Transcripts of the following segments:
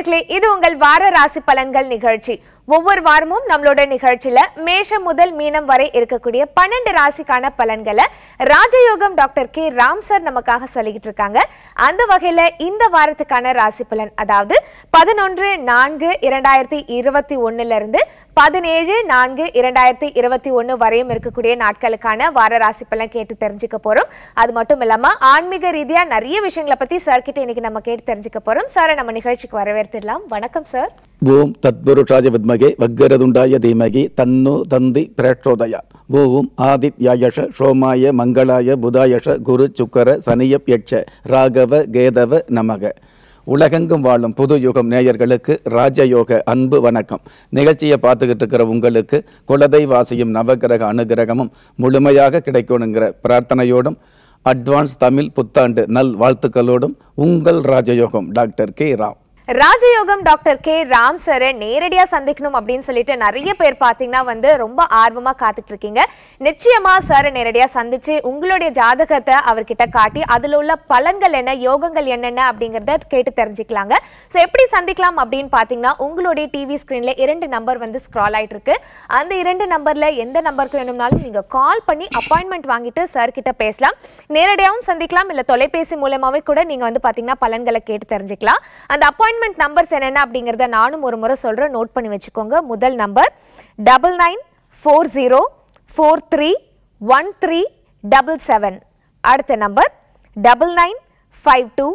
நேர்களே இது உங்கள் வார ராசி பலன்கள் நிகழ்ச்சி ஒவ்வொரு வாரமும் நம்மளோட நிகழ்ச்சியில மேஷம் முதல் மீனம் வரை இருக்கக்கூடிய பன்னெண்டு ராசிக்கான பலன்களை ராஜயோகம் டாக்டர் கே ராம் சார் நமக்காக சொல்லிக்கிட்டு இருக்காங்க அந்த வகையில இந்த வாரத்துக்கான ராசி பலன் அதாவது பதினொன்று நான்கு இரண்டாயிரத்தி இருபத்தி ஒன்னுல இருந்து பதினேழு நான்கு இரண்டாயிரத்தி இருபத்தி ஒன்று வரையும் இருக்கக்கூடிய நாட்களுக்கான வார ராசிப்பெல்லாம் கேட்டு தெரிஞ்சுக்க போகிறோம் அது மட்டும் இல்லாமல் ஆன்மீக ரீதியாக நிறைய விஷயங்களை பற்றி சார்கிட்ட இன்னைக்கு நம்ம கேட்டு தெரிஞ்சுக்க போகிறோம் சாரை நம்ம நிகழ்ச்சிக்கு வரவேற்திடலாம் வணக்கம் சார் ஓம் தத்புருஷாய வித்மகே வக்கரதுண்டாய தீமகி தன்னு தந்தி பிரேட்சோதயா ஓம் ஆதித்யாயஷ சோமாய மங்களாய புதாயஷ குரு சுக்கர சனியப் யட்ச ராகவ கேதவ நமக உலகெங்கும் வாழும் புது யுகம் நேயர்களுக்கு ராஜயோக அன்பு வணக்கம் நிகழ்ச்சியை பார்த்துக்கிட்டு இருக்கிற உங்களுக்கு குலதெய்வாசியும் நவகிரக அனுகிரகமும் முழுமையாக கிடைக்கணுங்கிற பிரார்த்தனையோடும் அட்வான்ஸ் தமிழ் புத்தாண்டு நல் வாழ்த்துக்களோடும் உங்கள் ராஜயோகம் டாக்டர் கே ராம் ராஜயோகம் டாக்டர் கே ராம் சரை நேரடியாக சந்திக்கணும் அப்படின்னு சொல்லிட்டு நிறைய பேர் பார்த்தீங்கன்னா வந்து ரொம்ப ஆர்வமாக காத்துட்டு இருக்கீங்க நிச்சயமா சார நேரடியாக சந்திச்சு உங்களுடைய ஜாதகத்தை அவர்கிட்ட காட்டி அதில் உள்ள பலன்கள் என்ன யோகங்கள் என்னென்ன அப்படிங்கிறத கேட்டு தெரிஞ்சுக்கலாங்க ஸோ எப்படி சந்திக்கலாம் அப்படின்னு பார்த்தீங்கன்னா உங்களுடைய டிவி ஸ்க்ரீனில் இரண்டு நம்பர் வந்து ஸ்க்ரால் ஆகிட்டு இருக்கு அந்த இரண்டு நம்பரில் எந்த நம்பருக்கு வேணும்னாலும் நீங்கள் கால் பண்ணி அப்பாயின்மெண்ட் வாங்கிட்டு சார்கிட்ட பேசலாம் நேரடியாகவும் சந்திக்கலாம் இல்லை தொலைபேசி மூலமாகவே கூட நீங்கள் வந்து பார்த்தீங்கன்னா பலன்களை கேட்டு தெரிஞ்சுக்கலாம் அந்த அப்பாயின்மெண்ட் அசைன்மெண்ட் நம்பர்ஸ் என்னென்ன அப்படிங்கிறத நானும் ஒரு முறை சொல்கிறேன் நோட் பண்ணி வச்சுக்கோங்க முதல் number double nine four zero four three one three double seven அடுத்த number double nine five two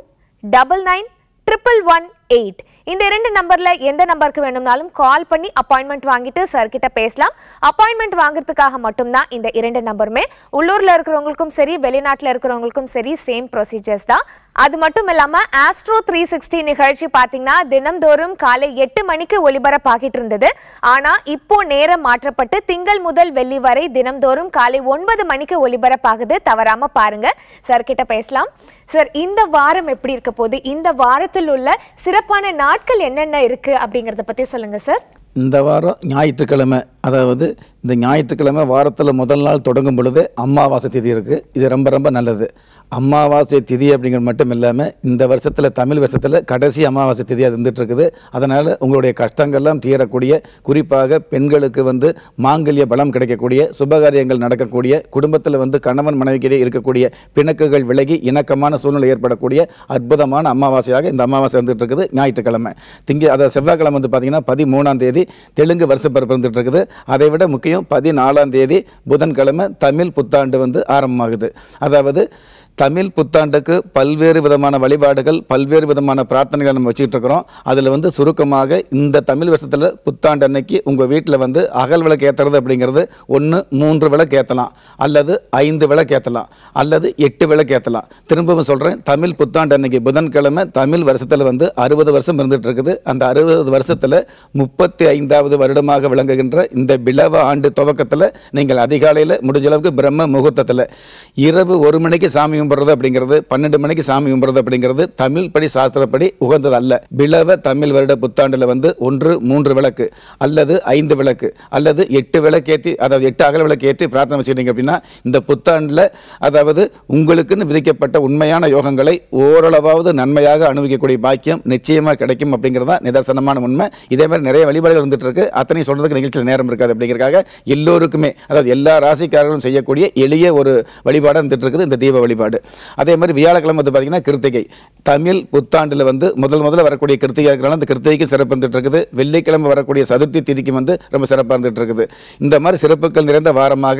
double nine triple one eight இந்த இரண்டு நம்பரில் எந்த நம்பருக்கு வேணும்னாலும் கால் பண்ணி அப்பாயின்மெண்ட் வாங்கிட்டு சார்கிட்ட பேசலாம் அப்பாயின்மெண்ட் வாங்குறதுக்காக மட்டும்தான் இந்த இரண்டு நம்பருமே உள்ளூரில் இருக்கிறவங்களுக்கும் சரி வெளிநாட்டில் இருக்கிறவங்களுக்கும் சரி சேம் ப்ரொசீஜர்ஸ் தான் அது மட்டும் இல்லாம ஆஸ்ட்ரோ த்ரீ சிக்ஸ்டி நிகழ்ச்சி பாத்தீங்கன்னா தினம்தோறும் காலை எட்டு மணிக்கு ஒளிபரப்பாகிட்டு இருந்தது ஆனா இப்போ நேரம் மாற்றப்பட்டு திங்கள் முதல் வெள்ளி வரை தினம்தோறும் காலை ஒன்பது மணிக்கு ஒளிபரப்பாகுது தவறாம பாருங்க சார் கிட்ட பேசலாம் சார் இந்த வாரம் எப்படி இருக்க போது இந்த வாரத்தில் உள்ள சிறப்பான நாட்கள் என்னென்ன இருக்கு அப்படிங்கறத பத்தி சொல்லுங்க சார் இந்த வாரம் ஞாயிற்றுக்கிழமை அதாவது இந்த ஞாயிற்றுக்கிழமை வாரத்தில் முதல் நாள் தொடங்கும் பொழுது அம்மாவாசை தேதி இருக்குது இது ரொம்ப ரொம்ப நல்லது அமாவாசை திதி அப்படிங்கிறது மட்டும் இல்லாமல் இந்த வருஷத்தில் தமிழ் வருஷத்தில் கடைசி அமாவாசை திதி அது இருந்துகிட்ருக்குது அதனால் உங்களுடைய கஷ்டங்கள்லாம் தீரக்கூடிய குறிப்பாக பெண்களுக்கு வந்து மாங்கல்ய பலம் கிடைக்கக்கூடிய சுபகாரியங்கள் நடக்கக்கூடிய குடும்பத்தில் வந்து கணவன் மனைவிக்கிடையே இருக்கக்கூடிய பிணக்குகள் விலகி இணக்கமான சூழ்நிலை ஏற்படக்கூடிய அற்புதமான அமாவாசையாக இந்த அமாவாசை வந்துட்டு இருக்குது ஞாயிற்றுக்கிழமை திங்க அதை செவ்வாய்க்கிழமை வந்து பார்த்திங்கன்னா பதிமூணாம் தேதி தெலுங்கு வருஷ பிறப்பு இருந்துகிட்ருக்குது அதை விட முக்கியம் பதினாலாம் தேதி புதன்கிழமை தமிழ் புத்தாண்டு வந்து ஆரம்பமாகுது அதாவது தமிழ் புத்தாண்டுக்கு பல்வேறு விதமான வழிபாடுகள் பல்வேறு விதமான பிரார்த்தனைகள் நம்ம வச்சுட்டு இருக்கிறோம் அதில் வந்து சுருக்கமாக இந்த தமிழ் வருஷத்தில் புத்தாண்டு அன்னைக்கு உங்கள் வீட்டில் வந்து அகல் விளக்கு ஏற்றுறது அப்படிங்கிறது ஒன்று மூன்று விளக்கு ஏற்றலாம் அல்லது ஐந்து விளக்கு ஏற்றலாம் அல்லது எட்டு விளக்கு ஏற்றலாம் திரும்பவும் சொல்கிறேன் தமிழ் புத்தாண்டு அன்னைக்கு புதன்கிழமை தமிழ் வருஷத்தில் வந்து அறுபது வருஷம் இருந்துகிட்டு இருக்குது அந்த அறுபது வருஷத்தில் முப்பத்தி ஐந்தாவது வருடமாக விளங்குகின்ற இந்த பிளவ ஆண்டு துவக்கத்தில் நீங்கள் அதிகாலையில் முடிஞ்ச அளவுக்கு பிரம்ம முகூர்த்தத்தில் இரவு ஒரு மணிக்கு சாமி கும்புறது அப்படிங்கிறது பன்னெண்டு மணிக்கு சாமி கும்பிட்றது அப்படிங்கிறது தமிழ் படி சாஸ்திரப்படி உகந்தது அல்ல பிளவ தமிழ் வருட புத்தாண்டில் வந்து ஒன்று மூன்று விளக்கு அல்லது ஐந்து விளக்கு அல்லது எட்டு விளக்கு ஏற்றி அதாவது எட்டு அகல விளக்கு ஏற்றி பிரார்த்தனை வச்சுக்கிட்டீங்க அப்படின்னா இந்த புத்தாண்டில் அதாவது உங்களுக்குன்னு விதிக்கப்பட்ட உண்மையான யோகங்களை ஓரளவாவது நன்மையாக அனுபவிக்கக்கூடிய பாக்கியம் நிச்சயமாக கிடைக்கும் அப்படிங்கிறதா நிதர்சனமான உண்மை இதே மாதிரி நிறைய வழிபாடுகள் வந்துட்டு இருக்கு அத்தனை சொல்றதுக்கு நிகழ்ச்சியில் நேரம் இருக்காது அப்படிங்கிறக்காக எல்லோருக்குமே அதாவது எல்லா ராசிக்காரர்களும் செய்யக்கூடிய எளிய ஒரு வழிபாடாக வந்துட்டு இருக்குது இந்த தீப வழிபாடு வழிபாடு அதே மாதிரி வியாழக்கிழமை வந்து பார்த்திங்கன்னா கிருத்திகை தமிழ் புத்தாண்டில் வந்து முதல் முதல்ல வரக்கூடிய கிருத்திகை இருக்கிறனால அந்த கிருத்திகைக்கு சிறப்பு வந்துட்டு இருக்குது வெள்ளிக்கிழமை வரக்கூடிய சதுர்த்தி திதிக்கும் வந்து ரொம்ப சிறப்பாக இருந்துகிட்டு இருக்குது இந்த மாதிரி சிறப்புகள் நிறைந்த வாரமாக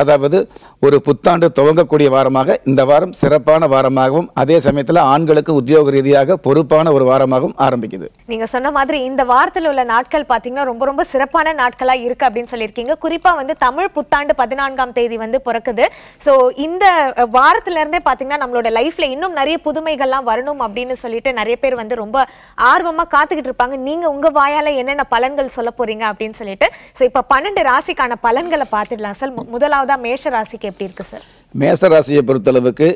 அதாவது ஒரு புத்தாண்டு துவங்கக்கூடிய வாரமாக இந்த வாரம் சிறப்பான வாரமாகவும் அதே சமயத்தில் ஆண்களுக்கு உத்தியோக ரீதியாக பொறுப்பான ஒரு வாரமாகவும் ஆரம்பிக்குது நீங்கள் சொன்ன மாதிரி இந்த வாரத்தில் உள்ள நாட்கள் பார்த்தீங்கன்னா ரொம்ப ரொம்ப சிறப்பான நாட்களாக இருக்கு அப்படின்னு சொல்லியிருக்கீங்க குறிப்பாக வந்து தமிழ் புத்தாண்டு பதினான்காம் தேதி வந்து பிறக்குது ஸோ இந்த வாரத்திலேருந்தே பார்த்தீங்கன்னா நம்மளோட லைஃப்ல இன்னும் நிறைய புதுமைகள்லாம் வரணும் அப்படின்னு சொல்லிட்டு நிறைய பேர் வந்து ரொம்ப ஆர்வமாக காத்துக்கிட்டு இருப்பாங்க நீங்கள் உங்கள் வாயால் என்னென்ன பலன்கள் சொல்ல போகிறீங்க அப்படின்னு சொல்லிட்டு ஸோ இப்போ பன்னெண்டு ராசிக்கான பலன்களை பார்த்துடலாம் சார் முதலாவது மூணாவதாக மேஷ ராசிக்கு எப்படி இருக்கு சார் மேச ராசியை பொறுத்தளவுக்கு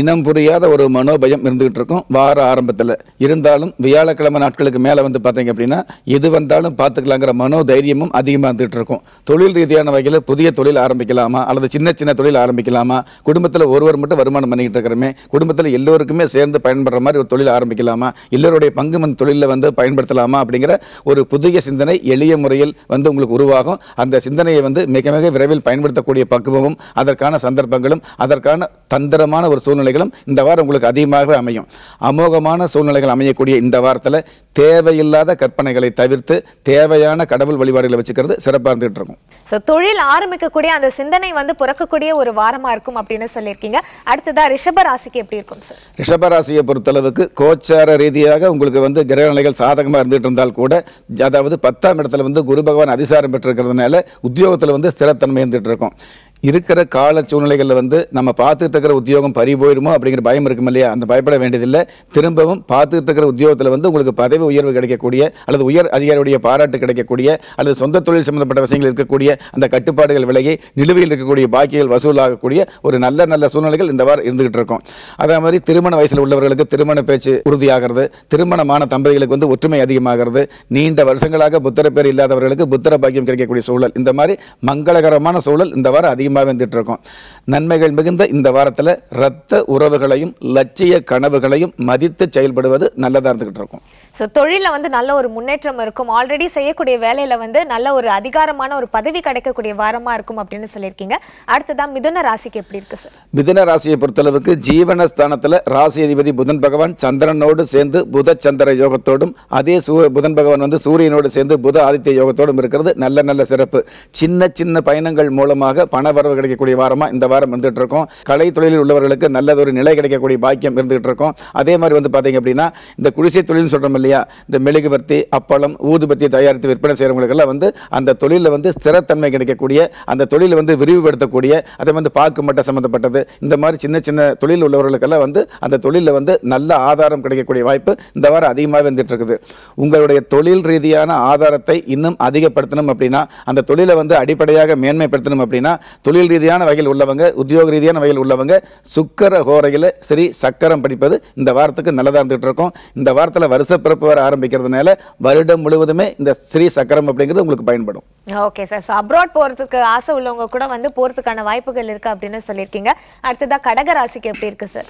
இனம் புரியாத ஒரு மனோபயம் இருந்துகிட்டு இருக்கும் வார ஆரம்பத்தில் இருந்தாலும் வியாழக்கிழமை நாட்களுக்கு மேலே வந்து பார்த்தீங்க அப்படின்னா எது வந்தாலும் பார்த்துக்கலாங்கிற மனோ தைரியமும் அதிகமாக இருந்துகிட்டு இருக்கும் தொழில் ரீதியான வகையில் புதிய தொழில் ஆரம்பிக்கலாமா அல்லது சின்ன சின்ன தொழில் ஆரம்பிக்கலாமா குடும்பத்தில் ஒருவர் மட்டும் வருமானம் பண்ணிக்கிட்டு இருக்கிறமே குடும்பத்தில் எல்லோருக்குமே சேர்ந்து பயன்படுற மாதிரி ஒரு தொழில் ஆரம்பிக்கலாமா எல்லோருடைய பங்கு மண் தொழிலில் வந்து பயன்படுத்தலாமா அப்படிங்கிற ஒரு புதிய சிந்தனை எளிய முறையில் வந்து உங்களுக்கு உருவாகும் அந்த சிந்தனையை வந்து மிக மிக விரைவில் பயன்படுத்தக்கூடிய பக்குவமும் அதற்கான சந்தர்ப்பங்களும் அதற்கான தந்திரமான ஒரு சூழ்நிலைகளும் இந்த வாரம் உங்களுக்கு அதிகமாகவே அமையும் அமோகமான சூழ்நிலைகள் அமையக்கூடிய இந்த வாரத்தில் தேவையில்லாத கற்பனைகளை தவிர்த்து தேவையான கடவுள் வழிபாடுகளை வச்சுக்கிறது சிறப்பாக இருந்துகிட்டு இருக்கும் ஸோ தொழில் ஆரம்பிக்கக்கூடிய அந்த சிந்தனை வந்து பிறக்கக்கூடிய ஒரு வாரமாக இருக்கும் அப்படின்னு சொல்லியிருக்கீங்க அடுத்ததாக ரிஷபராசிக்கு எப்படி இருக்கும் சார் ரிஷபராசியை பொறுத்தளவுக்கு கோச்சார ரீதியாக உங்களுக்கு வந்து கிரக நிலைகள் சாதகமாக இருந்துகிட்டு இருந்தால் கூட அதாவது பத்தாம் இடத்துல வந்து குரு பகவான் அதிசாரம் பெற்றிருக்கிறதுனால உத்தியோகத்தில் வந்து ஸ்திரத்தன்மை இருந்துகிட்டு இருக்கும் இருக்கிற கால சூழ்நிலைகளில் வந்து நம்ம பார்த்துட்டு இருக்கிற உத்தியோகம் பறி போயிடுமோ அப்படிங்கிற பயம் இருக்கும் இல்லையா அந்த பயப்பட வேண்டியதில்லை திரும்பவும் பார்த்துட்டு இருக்கிற உத்தியோகத்தில் வந்து உங்களுக்கு பதவி உயர்வு கிடைக்கக்கூடிய அல்லது உயர் அதிகாரியுடைய பாராட்டு கிடைக்கக்கூடிய அல்லது சொந்த தொழில் சம்பந்தப்பட்ட விஷயங்கள் இருக்கக்கூடிய அந்த கட்டுப்பாடுகள் விலகி நிலுவையில் இருக்கக்கூடிய பாக்கிகள் வசூலாகக்கூடிய ஒரு நல்ல நல்ல சூழ்நிலைகள் இந்த வாரம் இருந்துகிட்டு இருக்கும் அதே மாதிரி திருமண வயசில் உள்ளவர்களுக்கு திருமண பேச்சு உறுதியாகிறது திருமணமான தம்பதிகளுக்கு வந்து ஒற்றுமை அதிகமாகிறது நீண்ட வருஷங்களாக புத்திர பேர் இல்லாதவர்களுக்கு புத்திர பாக்கியம் கிடைக்கக்கூடிய சூழல் இந்த மாதிரி மங்களகரமான சூழல் இந்த வாரம் அதிகம் அதிகமாக வந்துட்டு இருக்கோம் நன்மைகள் மிகுந்த இந்த வாரத்தில் இரத்த உறவுகளையும் லட்சிய கனவுகளையும் மதித்து செயல்படுவது நல்லதாக இருந்துகிட்டு இருக்கும் ஸோ தொழிலில் வந்து நல்ல ஒரு முன்னேற்றம் இருக்கும் ஆல்ரெடி செய்யக்கூடிய வேலையில் வந்து நல்ல ஒரு அதிகாரமான ஒரு பதவி கிடைக்கக்கூடிய வாரமாக இருக்கும் அப்படின்னு சொல்லியிருக்கீங்க அடுத்ததான் மிதுன ராசிக்கு எப்படி இருக்கு சார் மிதுன ராசியை பொறுத்தளவுக்கு ஜீவனஸ்தானத்தில் ராசி அதிபதி புதன் பகவான் சந்திரனோடு சேர்ந்து புத சந்திர யோகத்தோடும் அதே சூ புதன் பகவான் வந்து சூரியனோடு சேர்ந்து புத ஆதித்ய யோகத்தோடும் இருக்கிறது நல்ல நல்ல சிறப்பு சின்ன சின்ன பயணங்கள் மூலமாக பண வரவு கிடைக்கக்கூடிய வாரமாக இந்த வாரம் இருந்துகிட்டு இருக்கோம் கலை தொழிலில் உள்ளவர்களுக்கு நல்லது ஒரு நிலை கிடைக்கக்கூடிய பாக்கியம் இருந்துகிட்டு இருக்கோம் அதே மாதிரி வந்து பார்த்தீங்க அப்படின்னா இந்த குடிசை தொழில்னு சொல்கிறோம் இல்லையா இந்த மெழுகுவர்த்தி அப்பளம் ஊதுபத்தி தயாரித்து விற்பனை செய்கிறவங்களுக்கெல்லாம் வந்து அந்த தொழிலில் வந்து ஸ்திரத்தன்மை கிடைக்கக்கூடிய அந்த தொழிலை வந்து விரிவுபடுத்தக்கூடிய அதை வந்து பாக்கு மட்டம் சம்மந்தப்பட்டது இந்த மாதிரி சின்ன சின்ன தொழில் உள்ளவர்களுக்கெல்லாம் வந்து அந்த தொழிலில் வந்து நல்ல ஆதாரம் கிடைக்கக்கூடிய வாய்ப்பு இந்த வாரம் அதிகமாக வந்துட்டு இருக்குது உங்களுடைய தொழில் ரீதியான ஆதாரத்தை இன்னும் அதிகப்படுத்தணும் அப்படின்னா அந்த தொழிலை வந்து அடிப்படையாக மேன்மைப்படுத்தணும் அப்படின்னா தொழில் ரீதியான வகையில் உள்ளவங்க உத்தியோக ரீதியான வகையில் உள்ளவங்க சுக்கர ஹோரையில் சரி சக்கரம் படிப்பது இந்த வாரத்துக்கு நல்லதாக இருந்துகிட்டு இருக்கும் இந்த வாரத்தில் வருஷ பிறப்பு வர ஆரம்பிக்கிறதுனால வருடம் முழுவதுமே இந்த ஸ்ரீ சக்கரம் அப்படிங்கிறது உங்களுக்கு பயன்படும் ஓகே சார் ஸோ அப்ராட் போகிறதுக்கு ஆசை உள்ளவங்க கூட வந்து போகிறதுக்கான வாய்ப்புகள் இருக்குது அப்படின்னு சொல்லியிருக்கீங்க அடுத்ததாக கடகராசிக்கு எப்படி இருக்குது சார்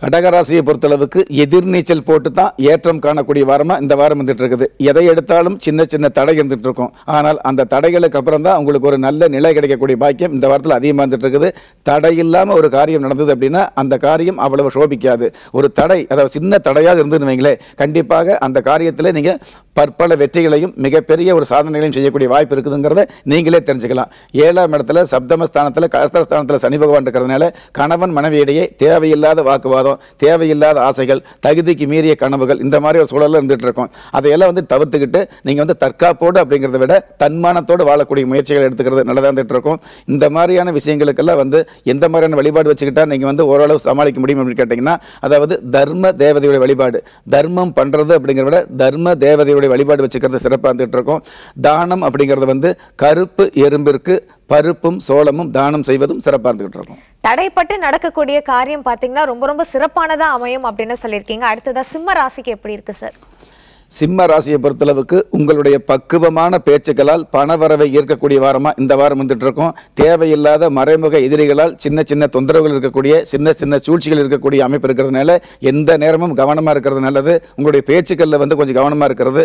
கடகராசியை பொறுத்தளவுக்கு எதிர்நீச்சல் போட்டு தான் ஏற்றம் காணக்கூடிய வாரமாக இந்த வாரம் வந்துட்டு இருக்குது எதை எடுத்தாலும் சின்ன சின்ன தடை இருந்துட்டு இருக்கும் ஆனால் அந்த தடைகளுக்கு அப்புறம் தான் உங்களுக்கு ஒரு நல்ல நிலை கிடைக்கக்கூடிய பாக்கியம் இந்த வாரத்தில் அதிகமாக இருந்துட்டு இருக்குது தடை இல்லாமல் ஒரு காரியம் நடந்தது அப்படின்னா அந்த காரியம் அவ்வளவு சோபிக்காது ஒரு தடை அதாவது சின்ன தடையாக இருந்துன்னு வைங்களே கண்டிப்பாக அந்த காரியத்தில் நீங்கள் பற்பல வெற்றிகளையும் மிகப்பெரிய ஒரு சாதனைகளையும் செய்யக்கூடிய வாய்ப்பு இருக்குதுங்கிறத நீங்களே தெரிஞ்சுக்கலாம் ஏழாம் இடத்துல சப்தமஸ்தானத்தில் கலஸ்தரஸ்தானத்தில் சனி பகவான் இருக்கிறதுனால கணவன் மனைவியிடையே தேவையில்லாத வாக்குவாதம் பிடிவாதம் தேவையில்லாத ஆசைகள் தகுதிக்கு மீறிய கனவுகள் இந்த மாதிரி ஒரு சூழலில் இருந்துகிட்டு இருக்கோம் அதையெல்லாம் வந்து தவிர்த்துக்கிட்டு நீங்கள் வந்து தற்காப்போடு அப்படிங்கிறத விட தன்மானத்தோடு வாழக்கூடிய முயற்சிகள் எடுத்துக்கிறது நல்லதாக இருந்துகிட்டு இருக்கும் இந்த மாதிரியான விஷயங்களுக்கெல்லாம் வந்து எந்த மாதிரியான வழிபாடு வச்சுக்கிட்டால் நீங்கள் வந்து ஓரளவு சமாளிக்க முடியும் அப்படின்னு கேட்டிங்கன்னா அதாவது தர்ம தேவதையுடைய வழிபாடு தர்மம் பண்ணுறது அப்படிங்கிறத விட தர்ம தேவதையுடைய வழிபாடு வச்சுக்கிறது சிறப்பாக இருந்துகிட்டு இருக்கும் தானம் அப்படிங்கிறது வந்து கருப்பு எறும்பிற்கு பருப்பும் சோளமும் தானம் செய்வதும் சிறப்பாக இருந்துகிட்டு இருக்கும் தடைப்பட்டு நடக்கக்கூடிய காரியம் பார்த்தீங்கன்னா ரொம்ப ரொம்ப சிறப்பானதாக அமையும் அப்படின்னு சொல்லியிருக்கீங்க அடுத்ததாக சிம்ம ராசிக்கு எப்படி இருக்கு சார் சிம்ம ராசியை பொறுத்தளவுக்கு உங்களுடைய பக்குவமான பேச்சுக்களால் பணவரவை ஈர்க்கக்கூடிய வாரமாக இந்த வாரம் வந்துட்டு இருக்கும் தேவையில்லாத மறைமுக எதிரிகளால் சின்ன சின்ன தொந்தரவுகள் இருக்கக்கூடிய சின்ன சின்ன சூழ்ச்சிகள் இருக்கக்கூடிய அமைப்பு இருக்கிறதுனால எந்த நேரமும் கவனமாக இருக்கிறது நல்லது உங்களுடைய பேச்சுக்களில் வந்து கொஞ்சம் கவனமாக இருக்கிறது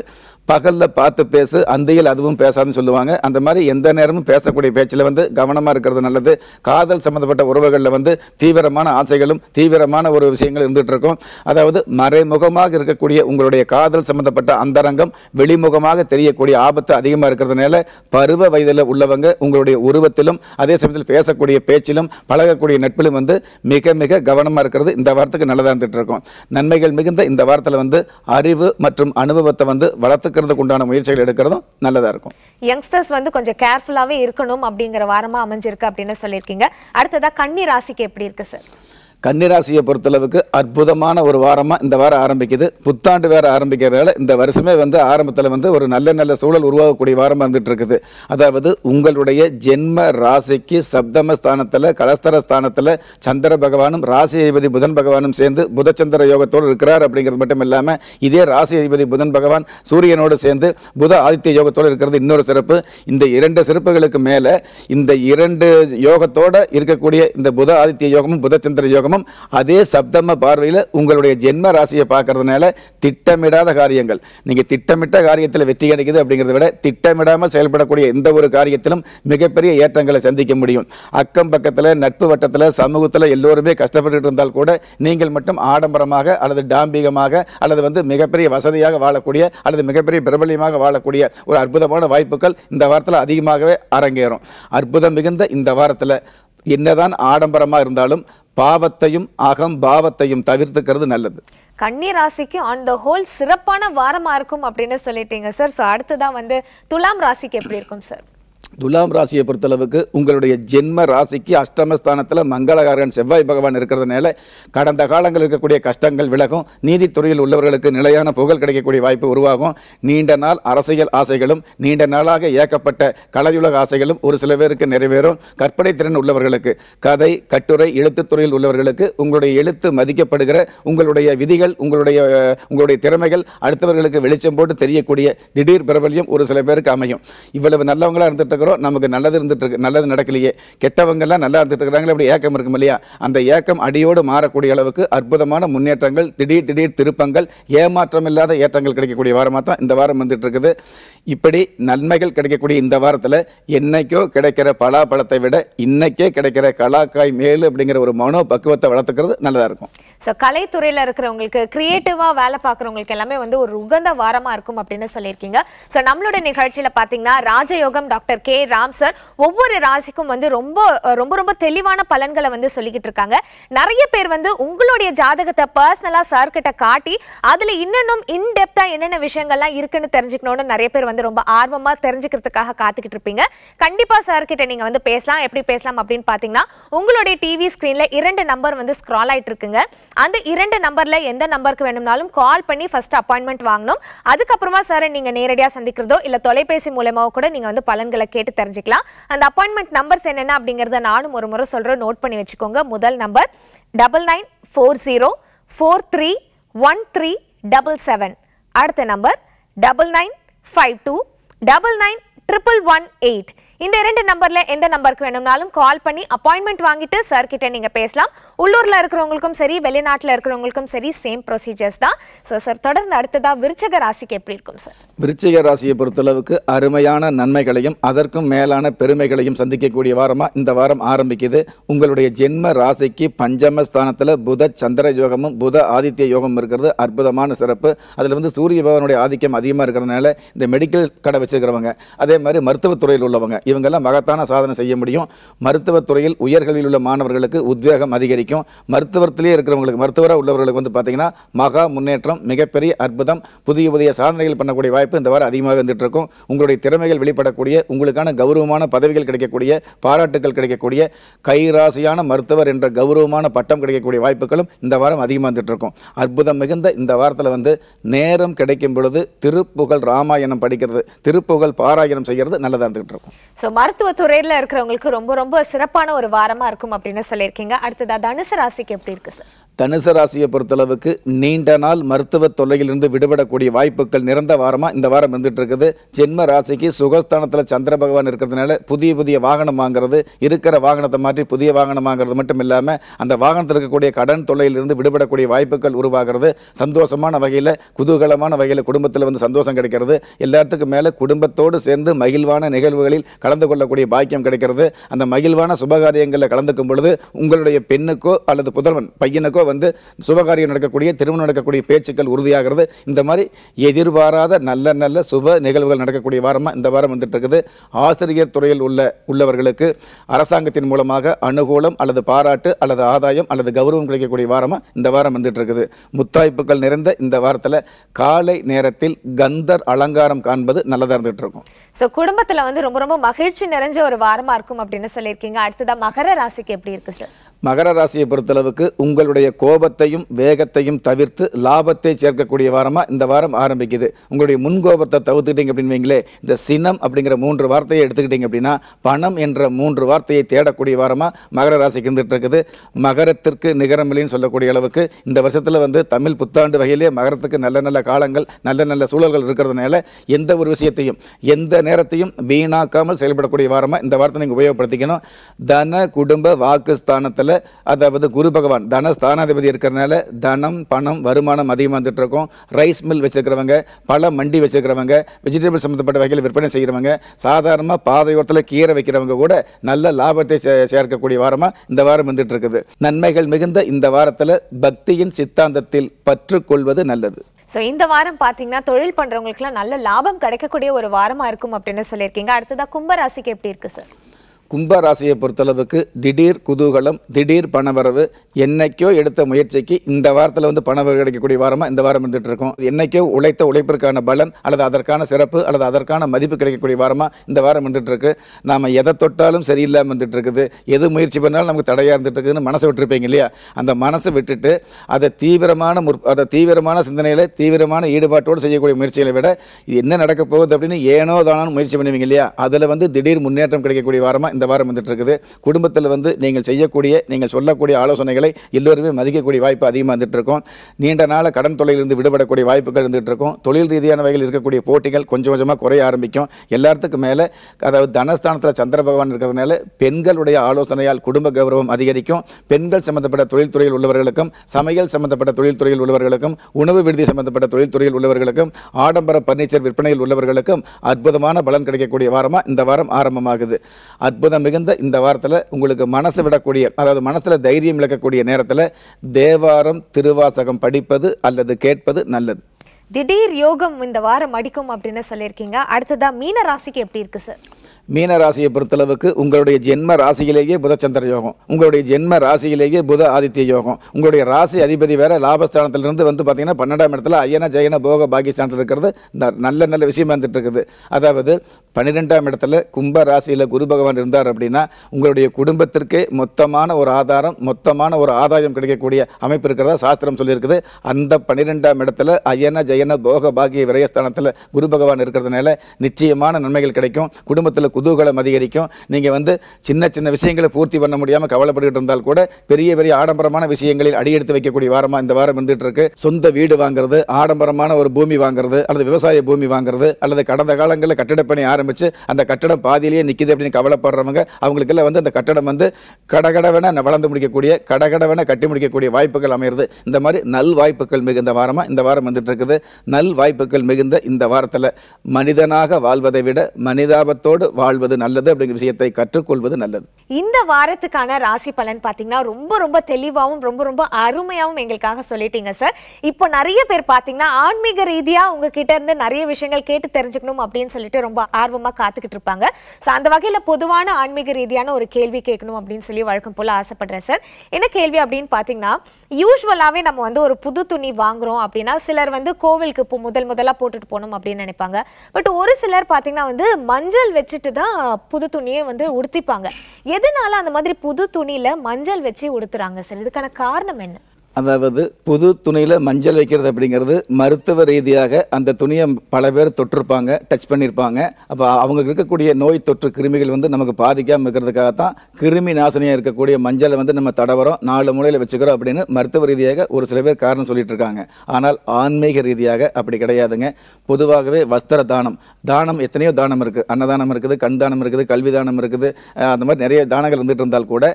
பகலில் பார்த்து பேசு அந்தையில் அதுவும் பேசாதுன்னு சொல்லுவாங்க அந்த மாதிரி எந்த நேரமும் பேசக்கூடிய பேச்சில் வந்து கவனமாக இருக்கிறது நல்லது காதல் சம்மந்தப்பட்ட உறவுகளில் வந்து தீவிரமான ஆசைகளும் தீவிரமான ஒரு விஷயங்கள் இருந்துகிட்டு இருக்கும் அதாவது மறைமுகமாக இருக்கக்கூடிய உங்களுடைய காதல் சம்மந்தப்பட்ட சம்பந்தப்பட்ட அந்தரங்கம் வெளிமுகமாக தெரியக்கூடிய ஆபத்து அதிகமாக இருக்கிறதுனால பருவ வயதில் உள்ளவங்க உங்களுடைய உருவத்திலும் அதே சமயத்தில் பேசக்கூடிய பேச்சிலும் பழகக்கூடிய நட்பிலும் வந்து மிக மிக கவனமாக இருக்கிறது இந்த வாரத்துக்கு நல்லதாக இருந்துகிட்டு இருக்கும் நன்மைகள் மிகுந்த இந்த வாரத்தில் வந்து அறிவு மற்றும் அனுபவத்தை வந்து வளர்த்துக்கிறதுக்கு உண்டான முயற்சிகள் எடுக்கிறதும் நல்லதாக இருக்கும் யங்ஸ்டர்ஸ் வந்து கொஞ்சம் கேர்ஃபுல்லாகவே இருக்கணும் அப்படிங்கிற வாரமாக அமைஞ்சிருக்கு அப்படின்னு சொல்லியிருக்கீங்க அடுத்ததாக கன்னி ராசிக்கு எப்படி இருக்கு சார் கன்னிராசியை பொறுத்தளவுக்கு அற்புதமான ஒரு வாரமாக இந்த வாரம் ஆரம்பிக்குது புத்தாண்டு வேறு ஆரம்பிக்கிறதால இந்த வருஷமே வந்து ஆரம்பத்தில் வந்து ஒரு நல்ல நல்ல சூழல் உருவாகக்கூடிய வாரமாக இருந்துகிட்டு இருக்குது அதாவது உங்களுடைய ஜென்ம ராசிக்கு சப்தம ஸ்தானத்தில் கலஸ்தர ஸ்தானத்தில் சந்திர பகவானும் ராசி அதிபதி புதன் பகவானும் சேர்ந்து புதச்சந்திர யோகத்தோடு இருக்கிறார் அப்படிங்கிறது மட்டும் இல்லாமல் இதே ராசி அதிபதி புதன் பகவான் சூரியனோடு சேர்ந்து புத ஆதித்ய யோகத்தோடு இருக்கிறது இன்னொரு சிறப்பு இந்த இரண்டு சிறப்புகளுக்கு மேலே இந்த இரண்டு யோகத்தோடு இருக்கக்கூடிய இந்த புத ஆதித்ய யோகமும் புதச்சந்திர யோகம் ஆகமும் அதே சப்தம பார்வையில் உங்களுடைய ஜென்ம ராசியை பார்க்கறதுனால திட்டமிடாத காரியங்கள் நீங்கள் திட்டமிட்ட காரியத்தில் வெற்றி கிடைக்குது அப்படிங்கிறத விட திட்டமிடாமல் செயல்படக்கூடிய எந்த ஒரு காரியத்திலும் மிகப்பெரிய ஏற்றங்களை சந்திக்க முடியும் அக்கம் பக்கத்தில் நட்பு வட்டத்தில் சமூகத்தில் எல்லோருமே கஷ்டப்பட்டு இருந்தால் கூட நீங்கள் மட்டும் ஆடம்பரமாக அல்லது டாம்பிகமாக அல்லது வந்து மிகப்பெரிய வசதியாக வாழக்கூடிய அல்லது மிகப்பெரிய பிரபலியமாக வாழக்கூடிய ஒரு அற்புதமான வாய்ப்புகள் இந்த வாரத்தில் அதிகமாகவே அரங்கேறும் அற்புதம் மிகுந்த இந்த வாரத்தில் என்னதான் ஆடம்பரமாக இருந்தாலும் பாவத்தையும் அகம் பாவத்தையும் தவிர்த்துக்கிறது நல்லது கன்னி ராசிக்கு ஆன் த ஹோல் சிறப்பான வாரமாக இருக்கும் அப்படின்னு சொல்லிட்டீங்க சார் ஸோ அடுத்ததான் வந்து துலாம் ராசிக்கு எப்படி இருக்கும் சார் துலாம் ராசியை பொறுத்தளவுக்கு உங்களுடைய ஜென்ம ராசிக்கு அஷ்டமஸ்தானத்தில் மங்களகாரன் செவ்வாய் பகவான் இருக்கிறதுனால கடந்த காலங்கள் இருக்கக்கூடிய கஷ்டங்கள் விலகும் நீதித்துறையில் உள்ளவர்களுக்கு நிலையான புகழ் கிடைக்கக்கூடிய வாய்ப்பு உருவாகும் நீண்ட நாள் அரசியல் ஆசைகளும் நீண்ட நாளாக ஏக்கப்பட்ட கலையுலக ஆசைகளும் ஒரு சில பேருக்கு நிறைவேறும் கற்பனை திறன் உள்ளவர்களுக்கு கதை கட்டுரை எழுத்துத்துறையில் உள்ளவர்களுக்கு உங்களுடைய எழுத்து மதிக்கப்படுகிற உங்களுடைய விதிகள் உங்களுடைய உங்களுடைய திறமைகள் அடுத்தவர்களுக்கு வெளிச்சம் போட்டு தெரியக்கூடிய திடீர் பிரபல்யம் ஒரு சில பேருக்கு அமையும் இவ்வளவு நல்லவங்களாக இருந்துட்டு பார்த்துக்கிறோம் நமக்கு நல்லது இருந்துகிட்ருக்கு நல்லது நடக்கலையே கெட்டவங்கெல்லாம் நல்லா இருந்துட்டு இருக்கிறாங்களே அப்படி ஏக்கம் இருக்கும் இல்லையா அந்த ஏக்கம் அடியோடு மாறக்கூடிய அளவுக்கு அற்புதமான முன்னேற்றங்கள் திடீர் திடீர் திருப்பங்கள் ஏமாற்றம் இல்லாத ஏற்றங்கள் கிடைக்கக்கூடிய வாரமாக தான் இந்த வாரம் வந்துட்டு இருக்குது இப்படி நன்மைகள் கிடைக்கக்கூடிய இந்த வாரத்தில் என்னைக்கோ கிடைக்கிற பலாப்பழத்தை விட இன்னைக்கே கிடைக்கிற கலாக்காய் மேலு அப்படிங்கிற ஒரு மனோ பக்குவத்தை வளர்த்துக்கிறது நல்லதாக இருக்கும் ஸோ கலைத்துறையில் இருக்கிறவங்களுக்கு கிரியேட்டிவாக வேலை பார்க்குறவங்களுக்கு எல்லாமே வந்து ஒரு உகந்த வாரமாக இருக்கும் அப்படின்னு சொல்லியிருக்கீங்க ஸோ நம்மளோட நிகழ்ச்சியில் பார்த்தீங்கன்னா ராஜயோகம் டாக்டர் கே ராம் சார் ஒவ்வொரு ராசிக்கும் வந்து ரொம்ப ரொம்ப ரொம்ப தெளிவான பலன்களை வந்து சொல்லிக்கிட்டு இருக்காங்க நிறைய பேர் வந்து உங்களுடைய ஜாதகத்தை பர்சனலாக சார்கிட்ட காட்டி அதில் இன்னும் இன்டெப்த்தாக என்னென்ன விஷயங்கள்லாம் இருக்குன்னு தெரிஞ்சுக்கணும்னு நிறைய பேர் வந்து ரொம்ப ஆர்வமாக தெரிஞ்சுக்கிறதுக்காக காத்துக்கிட்டு இருப்பீங்க கண்டிப்பாக சார்கிட்ட நீங்கள் வந்து பேசலாம் எப்படி பேசலாம் அப்படின்னு பார்த்தீங்கன்னா உங்களுடைய டிவி ஸ்க்ரீனில் இரண்டு நம்பர் வந்து ஸ்க்ரால் ஆகிட்டு இருக்குங்க அந்த இரண்டு நம்பரில் எந்த நம்பருக்கு வேணும்னாலும் கால் பண்ணி ஃபஸ்ட் அப்பாயின்மெண்ட் வாங்கணும் அதுக்கப்புறமா சாரை நீங்கள் நேரடியாக சந்திக்கிறதோ இல்லை தொலைபேசி மூலமாக கூட நீங்கள் வந்து பலன்களை கேட்டு தெரிஞ்சுக்கலாம் அந்த அப்பாயின்மெண்ட் நம்பர்ஸ் என்னென்ன அப்படிங்கறத நானும் ஒரு முறை சொல்கிறேன் நோட் பண்ணி வச்சுக்கோங்க முதல் number double nine four zero four three one three double seven அடுத்த number double nine five two double nine triple one eight இந்த இரண்டு நம்பரில் எந்த நம்பருக்கு வேணும்னாலும் கால் பண்ணி அப்பாயின்மெண்ட் வாங்கிட்டு சார் கிட்ட நீங்கள் பேசலாம் உள்ளூரில் இருக்கிறவங்களுக்கும் சரி வெளிநாட்டில் இருக்கிறவங்களுக்கும் சரி சேம் ப்ரொசீஜர்ஸ் தான் ஸோ சார் தொடர்ந்து அடுத்ததாக விருச்சக ராசிக்கு எப்படி இருக்கும் சார் விருச்சக ராசியை பொறுத்தளவுக்கு அருமையான நன்மைகளையும் அதற்கும் மேலான பெருமைகளையும் சந்திக்கக்கூடிய வாரமாக இந்த வாரம் ஆரம்பிக்குது உங்களுடைய ஜென்ம ராசிக்கு பஞ்சம ஸ்தானத்தில் புத சந்திர யோகமும் புத ஆதித்ய யோகமும் இருக்கிறது அற்புதமான சிறப்பு அதில் வந்து சூரிய பகவானுடைய ஆதிக்கம் அதிகமாக இருக்கிறதுனால இந்த மெடிக்கல் கடை வச்சுருக்கிறவங்க அதே மாதிரி மருத்துவத்துறையில் உள்ளவங்க இவங்கெல்லாம் மகத்தான சாதனை செய்ய முடியும் மருத்துவத்துறையில் உயர்கல்வியில் உள்ள மாணவர்களுக்கு உத்வேகம் அதிகரிக்கும் அதிகரிக்கும் மருத்துவத்திலே இருக்கிறவங்களுக்கு மருத்துவராக உள்ளவர்களுக்கு வந்து பார்த்தீங்கன்னா மகா முன்னேற்றம் மிகப்பெரிய அற்புதம் புதிய புதிய சாதனைகள் பண்ணக்கூடிய வாய்ப்பு இந்த வாரம் அதிகமாக வந்துட்டு இருக்கும் உங்களுடைய திறமைகள் வெளிப்படக்கூடிய உங்களுக்கான கௌரவமான பதவிகள் கிடைக்கக்கூடிய பாராட்டுகள் கிடைக்கக்கூடிய கைராசியான மருத்துவர் என்ற கௌரவமான பட்டம் கிடைக்கக்கூடிய வாய்ப்புகளும் இந்த வாரம் அதிகமாக வந்துட்டு இருக்கும் அற்புதம் மிகுந்த இந்த வாரத்தில் வந்து நேரம் கிடைக்கும் பொழுது திருப்புகழ் ராமாயணம் படிக்கிறது திருப்புகழ் பாராயணம் செய்கிறது நல்லதாக இருந்துகிட்டு இருக்கும் ஸோ மருத்துவத்துறையில் இருக்கிறவங்களுக்கு ரொம்ப ரொம்ப சிறப்பான ஒரு வாரமாக இருக்கும் அப்படின்னு சொல்லியிருக்கீங்க அடுத்ததாக தனுசு ராசிக்கு எப்படி இருக்கு சார் தனுசராசியை ராசியை பொறுத்தளவுக்கு நீண்ட நாள் மருத்துவ தொல்லையிலிருந்து விடுபடக்கூடிய வாய்ப்புகள் நிறந்த வாரமாக இந்த வாரம் இருந்துட்டு இருக்குது ஜென்ம ராசிக்கு சுகஸ்தானத்தில் சந்திர பகவான் இருக்கிறதுனால புதிய புதிய வாகனம் வாங்குறது இருக்கிற வாகனத்தை மாற்றி புதிய வாகனம் வாங்குறது மட்டும் இல்லாமல் அந்த வாகனத்தில் இருக்கக்கூடிய கடன் தொல்லையிலிருந்து விடுபடக்கூடிய வாய்ப்புகள் உருவாகிறது சந்தோஷமான வகையில் குதூகலமான வகையில் குடும்பத்தில் வந்து சந்தோஷம் கிடைக்கிறது எல்லாத்துக்கும் மேலே குடும்பத்தோடு சேர்ந்து மகிழ்வான நிகழ்வுகளில் கலந்து கொள்ளக்கூடிய பாக்கியம் கிடைக்கிறது அந்த மகிழ்வான சுபகாரியங்களில் கலந்துக்கும் பொழுது உங்களுடைய பெண்ணுக்கோ அல்லது புதல்வன் பையனுக்கோ வந்து சுபகாரியம் நடக்கக்கூடிய திருமணம் நடக்கக்கூடிய பேச்சுக்கள் உறுதியாகிறது இந்த மாதிரி எதிர்பாராத நல்ல நல்ல சுப நிகழ்வுகள் நடக்கக்கூடிய வாரமாக இந்த வாரம் வந்துட்டு இருக்குது ஆசிரியர் துறையில் உள்ள உள்ளவர்களுக்கு அரசாங்கத்தின் மூலமாக அனுகூலம் அல்லது பாராட்டு அல்லது ஆதாயம் அல்லது கௌரவம் கிடைக்கக்கூடிய வாரமாக இந்த வாரம் வந்துட்டு இருக்குது முத்தாய்ப்புகள் நிறைந்த இந்த வாரத்தில் காலை நேரத்தில் கந்தர் அலங்காரம் காண்பது நல்லதாக இருந்துகிட்டு இருக்கும் ஸோ குடும்பத்தில் வந்து ரொம்ப ரொம்ப மகிழ்ச்சி நிறைஞ்ச ஒரு வாரமாக இருக்கும் அப்படின்னு சொல்லியிருக்கீங்க அடுத்ததாக மகர ராசிக்கு எப்படி இருக்குது சார் மகர ராசியை பொறுத்தளவுக்கு உங்களுடைய கோபத்தையும் வேகத்தையும் தவிர்த்து லாபத்தை சேர்க்கக்கூடிய வாரமாக இந்த வாரம் ஆரம்பிக்குது உங்களுடைய முன்கோபத்தை தவிர்த்துக்கிட்டீங்க அப்படின்னு வைங்களே இந்த சினம் அப்படிங்கிற மூன்று வார்த்தையை எடுத்துக்கிட்டிங்க அப்படின்னா பணம் என்ற மூன்று வார்த்தையை தேடக்கூடிய வாரமாக மகர ராசிக்கு இருந்துகிட்டு மகரத்திற்கு நிகரமில்லைன்னு சொல்லக்கூடிய அளவுக்கு இந்த வருஷத்தில் வந்து தமிழ் புத்தாண்டு வகையிலே மகரத்துக்கு நல்ல நல்ல காலங்கள் நல்ல நல்ல சூழல்கள் இருக்கிறதுனால எந்த ஒரு விஷயத்தையும் எந்த நேரத்தையும் வீணாக்காமல் செயல்படக்கூடிய வாரமாக இந்த வாரத்தை நீங்கள் உபயோகப்படுத்திக்கணும் தன குடும்ப வாக்குஸ்தானத்தில் இருக்கிறதுனால அதாவது குரு பகவான் தன ஸ்தானாதிபதி இருக்கிறனால தனம் பணம் வருமானம் அதிகமாக வந்துட்டு இருக்கும் ரைஸ் மில் வச்சிருக்கிறவங்க பல மண்டி வச்சிருக்கிறவங்க வெஜிடபிள் சம்மந்தப்பட்ட வகையில் விற்பனை செய்கிறவங்க சாதாரணமாக பாதையோரத்தில் கீரை வைக்கிறவங்க கூட நல்ல லாபத்தை சேர்க்கக்கூடிய வாரமாக இந்த வாரம் வந்துட்டு இருக்குது நன்மைகள் மிகுந்த இந்த வாரத்தில் பக்தியின் சித்தாந்தத்தில் பற்றுக்கொள்வது நல்லது ஸோ இந்த வாரம் பார்த்தீங்கன்னா தொழில் பண்ணுறவங்களுக்குலாம் நல்ல லாபம் கிடைக்கக்கூடிய ஒரு வாரமாக இருக்கும் அப்படின்னு சொல்லியிருக்கீங்க அடுத்ததாக கும்பராசிக்கு எப்படி இருக்குது சார் கும்பராசியை பொறுத்தளவுக்கு திடீர் குதூகலம் திடீர் பணவரவு என்னைக்கோ எடுத்த முயற்சிக்கு இந்த வாரத்தில் வந்து பணம் கிடைக்கக்கூடிய வாரமாக இந்த வாரம் இருந்துட்டு இருக்கும் என்னைக்கோ உழைத்த உழைப்பிற்கான பலன் அல்லது அதற்கான சிறப்பு அல்லது அதற்கான மதிப்பு கிடைக்கக்கூடிய வாரமாக இந்த வாரம் இருந்துட்டு இருக்கு நாம் எதை தொட்டாலும் சரியில்லாமல் வந்துட்டு இருக்குது எது முயற்சி பண்ணாலும் நமக்கு தடையாக இருந்துட்டு இருக்குதுன்னு மனசை விட்டுருப்பீங்க இல்லையா அந்த மனசை விட்டுட்டு அதை தீவிரமான முற் அதை தீவிரமான சிந்தனையில் தீவிரமான ஈடுபாட்டோடு செய்யக்கூடிய முயற்சிகளை விட இது என்ன நடக்க போகுது அப்படின்னு ஏனோ தானோ முயற்சி பண்ணுவீங்க இல்லையா அதில் வந்து திடீர் முன்னேற்றம் கிடைக்கக்கூடிய வாரமாக இந்த வாரம் வந்துட்டு இருக்குது குடும்பத்தில் வந்து நீங்கள் செய்யக்கூடிய நீங்கள் சொல்லக்கூடிய ஆலோசனைகளை வாய்ப்புகளை எல்லோருமே மதிக்கக்கூடிய வாய்ப்பு அதிகமாக வந்துட்டு இருக்கும் நீண்ட நாள் கடன் தொழிலிருந்து விடுபடக்கூடிய வாய்ப்புகள் இருந்துட்டு இருக்கும் தொழில் ரீதியான வகையில் இருக்கக்கூடிய போட்டிகள் கொஞ்சம் கொஞ்சமாக குறைய ஆரம்பிக்கும் எல்லாத்துக்கும் மேலே அதாவது தனஸ்தானத்தில் சந்திர பகவான் இருக்கிறதுனால பெண்களுடைய ஆலோசனையால் குடும்ப கௌரவம் அதிகரிக்கும் பெண்கள் சம்பந்தப்பட்ட தொழில்துறையில் உள்ளவர்களுக்கும் சமையல் சம்பந்தப்பட்ட தொழில்துறையில் உள்ளவர்களுக்கும் உணவு விடுதி சம்பந்தப்பட்ட தொழில்துறையில் உள்ளவர்களுக்கும் ஆடம்பர பர்னிச்சர் விற்பனையில் உள்ளவர்களுக்கும் அற்புதமான பலன் கிடைக்கக்கூடிய வாரமாக இந்த வாரம் ஆரம்பமாகுது அற்புதம் மிகுந்த இந்த வாரத்தில் உங்களுக்கு மனசு விடக்கூடிய அதாவது மனசில் தைரியம் இழக்கக்கூடிய இருக்கக்கூடிய நேரத்தில் தேவாரம் திருவாசகம் படிப்பது அல்லது கேட்பது நல்லது திடீர் யோகம் இந்த வாரம் அடிக்கும் அப்படின்னு சொல்லியிருக்கீங்க அடுத்ததா மீன ராசிக்கு எப்படி இருக்கு சார் மீன ராசியை பொறுத்தளவுக்கு உங்களுடைய ஜென்ம ராசியிலேயே புதச்சந்திர யோகம் உங்களுடைய ஜென்ம ராசியிலேயே புத ஆதித்ய யோகம் உங்களுடைய ராசி அதிபதி வேற லாபஸ்தானத்திலிருந்து வந்து பார்த்தீங்கன்னா பன்னெண்டாம் இடத்துல ஐயன ஜெயன போக பாகிஸ்தானத்தில் இருக்கிறது நல்ல நல்ல விஷயம் வந்துட்டு இருக்குது அதாவது பன்னிரெண்டாம் இடத்துல கும்ப ராசியில் குரு பகவான் இருந்தார் அப்படின்னா உங்களுடைய குடும்பத்திற்கே மொத்தமான ஒரு ஆதாரம் மொத்தமான ஒரு ஆதாயம் கிடைக்கக்கூடிய அமைப்பு இருக்கிறதா சாஸ்திரம் சொல்லியிருக்குது அந்த பன்னிரெண்டாம் இடத்துல ஐயன ஜெயன போக பாகிய விரயஸ்தானத்தில் குரு பகவான் இருக்கிறதுனால நிச்சயமான நன்மைகள் கிடைக்கும் குடும்பத்தில் குதூகலம் அதிகரிக்கும் நீங்கள் வந்து சின்ன சின்ன விஷயங்களை பூர்த்தி பண்ண முடியாமல் கவலைப்பட்டு இருந்தால் கூட பெரிய பெரிய ஆடம்பரமான விஷயங்களில் அடியெடுத்து வைக்கக்கூடிய வாரமாக இந்த வாரம் இருந்துகிட்டு இருக்கு சொந்த வீடு வாங்குறது ஆடம்பரமான ஒரு பூமி வாங்குறது அல்லது விவசாய பூமி வாங்குறது அல்லது கடந்த காலங்களில் கட்டிடப்பணி ஆரம்பித்து அந்த கட்டடம் பாதியிலேயே நிற்கிது அப்படின்னு கவலைப்படுறவங்க அவங்களுக்கெல்லாம் வந்து அந்த கட்டடம் வந்து கடகடவென வளர்ந்து முடிக்கக்கூடிய கடகடவென கட்டி முடிக்கக்கூடிய வாய்ப்புகள் அமையிறது இந்த மாதிரி நல் வாய்ப்புகள் மிகுந்த வாரமாக இந்த வாரம் வந்துட்டு இருக்குது நல் வாய்ப்புகள் மிகுந்த இந்த வாரத்தில் மனிதனாக வாழ்வதை விட மனிதாபத்தோடு வா வாழ்வது நல்லது அப்படிங்கிற விஷயத்தை கற்றுக்கொள்வது நல்லது இந்த வாரத்துக்கான ராசி பலன் பார்த்தீங்கன்னா ரொம்ப ரொம்ப தெளிவாகவும் ரொம்ப ரொம்ப அருமையாகவும் எங்களுக்காக சொல்லிட்டீங்க சார் இப்போ நிறைய பேர் பார்த்தீங்கன்னா ஆன்மீக ரீதியாக உங்ககிட்ட இருந்து நிறைய விஷயங்கள் கேட்டு தெரிஞ்சுக்கணும் அப்படின்னு சொல்லிட்டு ரொம்ப ஆர்வமாக காத்துக்கிட்டு இருப்பாங்க ஸோ அந்த வகையில் பொதுவான ஆன்மீக ரீதியான ஒரு கேள்வி கேட்கணும் அப்படின்னு சொல்லி வழக்கம் போல் ஆசைப்படுறேன் சார் என்ன கேள்வி அப்படின்னு பார்த்தீங்கன்னா யூஸ்வலாகவே நம்ம வந்து ஒரு புது துணி வாங்குகிறோம் அப்படின்னா சிலர் வந்து கோவிலுக்கு இப்போ முதல் முதலாக போட்டுட்டு போகணும் அப்படின்னு நினைப்பாங்க பட் ஒரு சிலர் பார்த்திங்கன்னா வந்து மஞ்சள் வச்சுட்டு தான் புது துணியை வந்து உடுத்திப்பாங்க எதனால அந்த மாதிரி புது துணியில் மஞ்சள் வச்சு உடுத்துறாங்க சார் இதுக்கான காரணம் என்ன அதாவது புது துணியில் மஞ்சள் வைக்கிறது அப்படிங்கிறது மருத்துவ ரீதியாக அந்த துணியை பல பேர் தொட்டிருப்பாங்க டச் பண்ணியிருப்பாங்க அப்போ அவங்களுக்கு இருக்கக்கூடிய நோய் தொற்று கிருமிகள் வந்து நமக்கு பாதிக்காமல் இருக்கிறதுக்காக தான் கிருமி நாசினியாக இருக்கக்கூடிய மஞ்சளை வந்து நம்ம தடவரம் நாலு மூலையில் வச்சுக்கிறோம் அப்படின்னு மருத்துவ ரீதியாக ஒரு சில பேர் காரணம் சொல்லிட்டு இருக்காங்க ஆனால் ஆன்மீக ரீதியாக அப்படி கிடையாதுங்க பொதுவாகவே வஸ்திர தானம் தானம் எத்தனையோ தானம் இருக்குது அன்னதானம் இருக்குது கண் தானம் இருக்குது கல்வி தானம் இருக்குது அந்த மாதிரி நிறைய தானங்கள் வந்துட்டு இருந்தால் கூட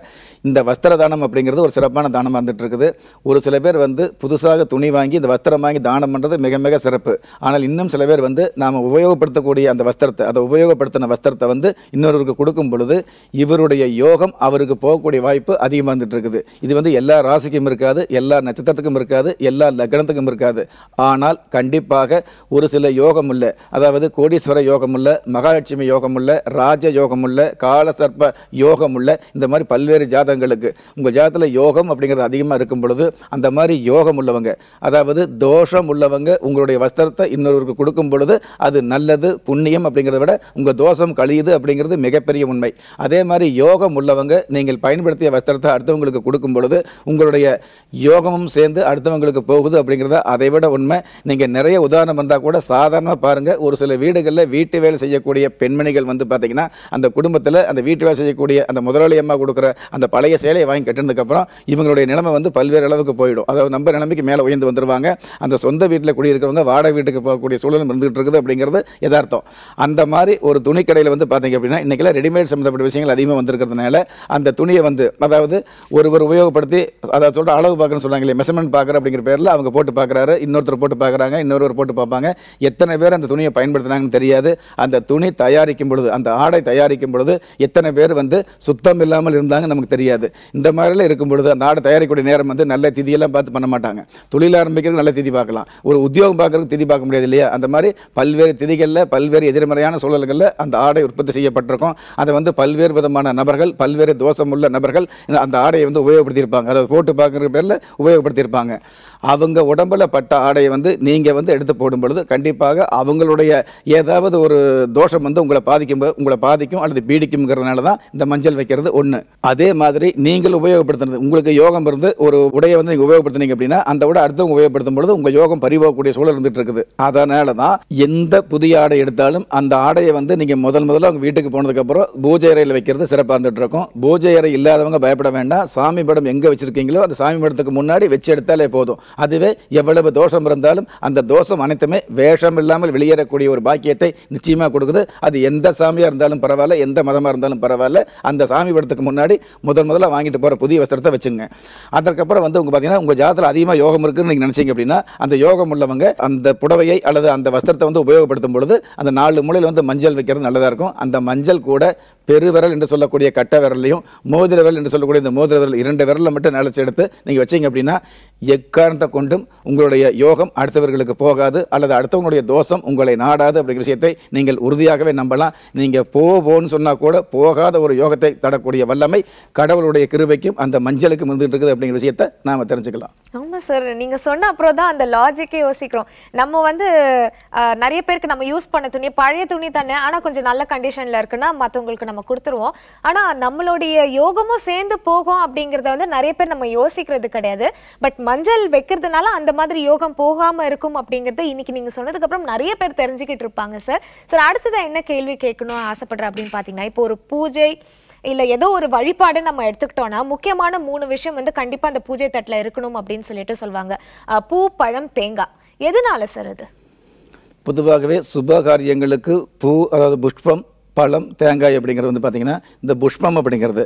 இந்த வஸ்திர தானம் அப்படிங்கிறது ஒரு சிறப்பான தானமாக இருந்துட்டு இருக்குது ஒரு சில பேர் வந்து புதுசாக துணி வாங்கி இந்த வஸ்திரம் வாங்கி தானம் பண்ணுறது மிக மிக சிறப்பு ஆனால் இன்னும் சில பேர் வந்து நாம் உபயோகப்படுத்தக்கூடிய அந்த வஸ்திரத்தை அதை உபயோகப்படுத்தின வஸ்திரத்தை வந்து இன்னொருவருக்கு கொடுக்கும் பொழுது இவருடைய யோகம் அவருக்கு போகக்கூடிய வாய்ப்பு அதிகமாக வந்துட்டு இருக்குது இது வந்து எல்லா ராசிக்கும் இருக்காது எல்லா நட்சத்திரத்துக்கும் இருக்காது எல்லா லக்னத்துக்கும் இருக்காது ஆனால் கண்டிப்பாக ஒரு சில யோகம் இல்லை அதாவது கோடீஸ்வர யோகம் உள்ள மகாலட்சுமி யோகம் உள்ள ராஜ யோகம் உள்ள காலசர்ப்ப யோகம் உள்ள இந்த மாதிரி பல்வேறு ஜாதகங்களுக்கு உங்கள் ஜாதத்தில் யோகம் அப்படிங்கிறது அதிகமாக இருக்கும் பொழுது அந்த மாதிரி யோகம் உள்ளவங்க அதாவது தோஷம் உள்ளவங்க உங்களுடைய வஸ்திரத்தை இன்னொருவருக்கு கொடுக்கும் பொழுது அது நல்லது புண்ணியம் அப்படிங்கிறத விட உங்கள் தோஷம் கழியுது அப்படிங்கிறது மிகப்பெரிய உண்மை அதே மாதிரி யோகம் உள்ளவங்க நீங்கள் பயன்படுத்திய வஸ்திரத்தை அடுத்தவங்களுக்கு கொடுக்கும் பொழுது உங்களுடைய யோகமும் சேர்ந்து அடுத்தவங்களுக்கு போகுது அப்படிங்கிறத அதை விட உண்மை நீங்கள் நிறைய உதாரணம் வந்தால் கூட சாதாரணமாக பாருங்கள் ஒரு சில வீடுகளில் வீட்டு வேலை செய்யக்கூடிய பெண்மணிகள் வந்து பார்த்திங்கன்னா அந்த குடும்பத்தில் அந்த வீட்டு வேலை செய்யக்கூடிய அந்த முதலாளி அம்மா கொடுக்குற அந்த பழைய சேலையை வாங்கி கட்டினதுக்கப்புறம் இவங்களுடைய நிலைமை வந்து பல்வேறு அளவுக்கு நிலைமைக்கு போயிடும் அதாவது நம்ம நிலைமைக்கு மேலே உயர்ந்து வந்துடுவாங்க அந்த சொந்த வீட்டில் குடியிருக்கிறவங்க வாடகை வீட்டுக்கு போகக்கூடிய சூழலும் இருந்துகிட்டு இருக்குது அப்படிங்கிறது எதார்த்தம் அந்த மாதிரி ஒரு துணி கடையில் வந்து பார்த்தீங்க அப்படின்னா இன்றைக்கெல்லாம் ரெடிமேட் சம்மந்தப்பட்ட விஷயங்கள் அதிகமாக வந்திருக்கிறதுனால அந்த துணியை வந்து அதாவது ஒருவர் உபயோகப்படுத்தி அதாவது சொல்கிற அளவு பார்க்குறேன்னு சொல்கிறாங்க இல்லையா மெஷர்மெண்ட் பார்க்குற அப்படிங்கிற பேரில் அவங்க போட்டு பார்க்குறாரு இன்னொருத்தர் போட்டு பார்க்குறாங்க இன்னொருவர் போட்டு பார்ப்பாங்க எத்தனை பேர் அந்த துணியை பயன்படுத்தினாங்கன்னு தெரியாது அந்த துணி தயாரிக்கும் பொழுது அந்த ஆடை தயாரிக்கும் பொழுது எத்தனை பேர் வந்து சுத்தம் இல்லாமல் இருந்தாங்க நமக்கு தெரியாது இந்த மாதிரிலாம் இருக்கும் பொழுது அந்த ஆடை தயாரிக்கக்கூடிய நேரம் வந்து நல்ல திதியெல்லாம் பார்த்து பண்ண மாட்டாங்க தொழில் ஆரம்பிக்கிறது நல்ல திதி பார்க்கலாம் ஒரு உத்தியோகம் பார்க்குறதுக்கு திதி பார்க்க முடியாது இல்லையா அந்த மாதிரி பல்வேறு திதிகளில் பல்வேறு எதிர்மறையான சூழல்களில் அந்த ஆடை உற்பத்தி செய்யப்பட்டிருக்கும் அதை வந்து பல்வேறு விதமான நபர்கள் பல்வேறு தோஷம் உள்ள நபர்கள் அந்த ஆடையை வந்து உபயோகப்படுத்தியிருப்பாங்க அதை போட்டு பார்க்குற பேரில் உபயோகப்படுத்தியிருப்பாங்க அவங்க உடம்பில் பட்ட ஆடையை வந்து நீங்கள் வந்து எடுத்து போடும் பொழுது கண்டிப்பாக அவங்களுடைய ஏதாவது ஒரு தோஷம் வந்து உங்களை பாதிக்கும் உங்களை பாதிக்கும் அல்லது பீடிக்கும்ங்கிறதுனால தான் இந்த மஞ்சள் வைக்கிறது ஒன்று அதே மாதிரி நீங்கள் உபயோகப்படுத்துறது உங்களுக்கு யோகம் இருந்து ஒரு உடையை வந்து நீங்க உபயோகப்படுத்தினீங்க அப்படின்னா அந்த விட அடுத்தவங்க உபயோகப்படுத்தும் பொழுது உங்கள் யோகம் பறிவாகக்கூடிய சூழல் இருந்துட்டு இருக்குது அதனால தான் எந்த புதிய ஆடை எடுத்தாலும் அந்த ஆடையை வந்து நீங்கள் முதல் முதல்ல அவங்க வீட்டுக்கு போனதுக்கப்புறம் பூஜை அறையில் வைக்கிறது சிறப்பாக இருந்துட்டு இருக்கும் பூஜை அறை இல்லாதவங்க பயப்பட வேண்டாம் சாமி படம் எங்கே வச்சுருக்கீங்களோ அந்த சாமி படத்துக்கு முன்னாடி வச்சு எடுத்தாலே போதும் அதுவே எவ்வளவு தோஷம் இருந்தாலும் அந்த தோஷம் அனைத்துமே வேஷம் இல்லாமல் வெளியேறக்கூடிய ஒரு பாக்கியத்தை நிச்சயமாக கொடுக்குது அது எந்த சாமியாக இருந்தாலும் பரவாயில்ல எந்த மதமாக இருந்தாலும் பரவாயில்ல அந்த சாமி படத்துக்கு முன்னாடி முதல் முதல்ல வாங்கிட்டு போகிற புதிய வஸ்திரத்தை வச்சுங்க அதற்கப்புறம் வந்து உங்கள் பார்த்தீங்கன்னா உங்கள் ஜாதத்தில் அதிகமாக யோகம் இருக்குன்னு நீங்கள் நினச்சிங்க அப்படின்னா அந்த யோகம் உள்ளவங்க அந்த புடவையை அல்லது அந்த வஸ்திரத்தை வந்து உபயோகப்படுத்தும் பொழுது அந்த நாலு மூலையில் வந்து மஞ்சள் வைக்கிறது நல்லதாக இருக்கும் அந்த மஞ்சள் கூட பெருவிரல் என்று சொல்லக்கூடிய கட்ட விரலையும் மோதிர விரல் என்று சொல்லக்கூடிய இந்த மோதிர விரல் இரண்டு விரலில் மட்டும் நிலச்சி எடுத்து நீங்கள் வச்சிங்க அப்படின்னா எக்காரணத்தை கொண்டும் உங்களுடைய யோகம் அடுத்தவர்களுக்கு போகாது அல்லது அடுத்தவங்களுடைய தோஷம் உங்களை நாடாது அப்படிங்கிற விஷயத்தை நீங்கள் உறுதியாகவே நம்பலாம் நீங்கள் போவோன்னு சொன்னால் கூட போகாத ஒரு யோகத்தை தடக்கூடிய வல்லமை கடவுளுடைய கிருபைக்கும் அந்த மஞ்சளுக்கும் இருந்துகிட்டு இருக்குது அப்படிங்கிற விஷயத்தை நாம் நம்ம தெரிஞ்சுக்கலாம் ஆமாம் சார் நீங்கள் சொன்ன அப்புறம் தான் அந்த லாஜிக்கே யோசிக்கிறோம் நம்ம வந்து நிறைய பேருக்கு நம்ம யூஸ் பண்ண துணி பழைய துணி தானே ஆனால் கொஞ்சம் நல்ல கண்டிஷனில் இருக்குன்னா மற்றவங்களுக்கு நம்ம கொடுத்துருவோம் ஆனால் நம்மளுடைய யோகமும் சேர்ந்து போகும் அப்படிங்கிறத வந்து நிறைய பேர் நம்ம யோசிக்கிறது கிடையாது பட் மஞ்சள் வைக்கிறதுனால அந்த மாதிரி யோகம் போகாமல் இருக்கும் அப்படிங்கிறத இன்னைக்கு நீங்கள் சொன்னதுக்கப்புறம் நிறைய பேர் தெரிஞ்சுக்கிட்டு இருப்பாங்க சார் சார் அடுத்ததான் என்ன கேள்வி கேட்கணும் ஆசைப்படுற அப்படின்னு பார்த்தீங்கன்னா இப்போ ஒரு பூஜை இல்லை ஏதோ ஒரு வழிபாடு நம்ம எடுத்துக்கிட்டோம்னா முக்கியமான மூணு விஷயம் வந்து கண்டிப்பாக அந்த பூஜை தட்டில் இருக்கணும் அப்படின்னு சொல்லிட்டு சொல்லுவாங்க பூ பழம் தேங்காய் எதனால சார் அது பொதுவாகவே சுப காரியங்களுக்கு பூ அதாவது புஷ்பம் பழம் தேங்காய் அப்படிங்கிறது வந்து பார்த்தீங்கன்னா இந்த புஷ்பம் அப்படிங்கிறது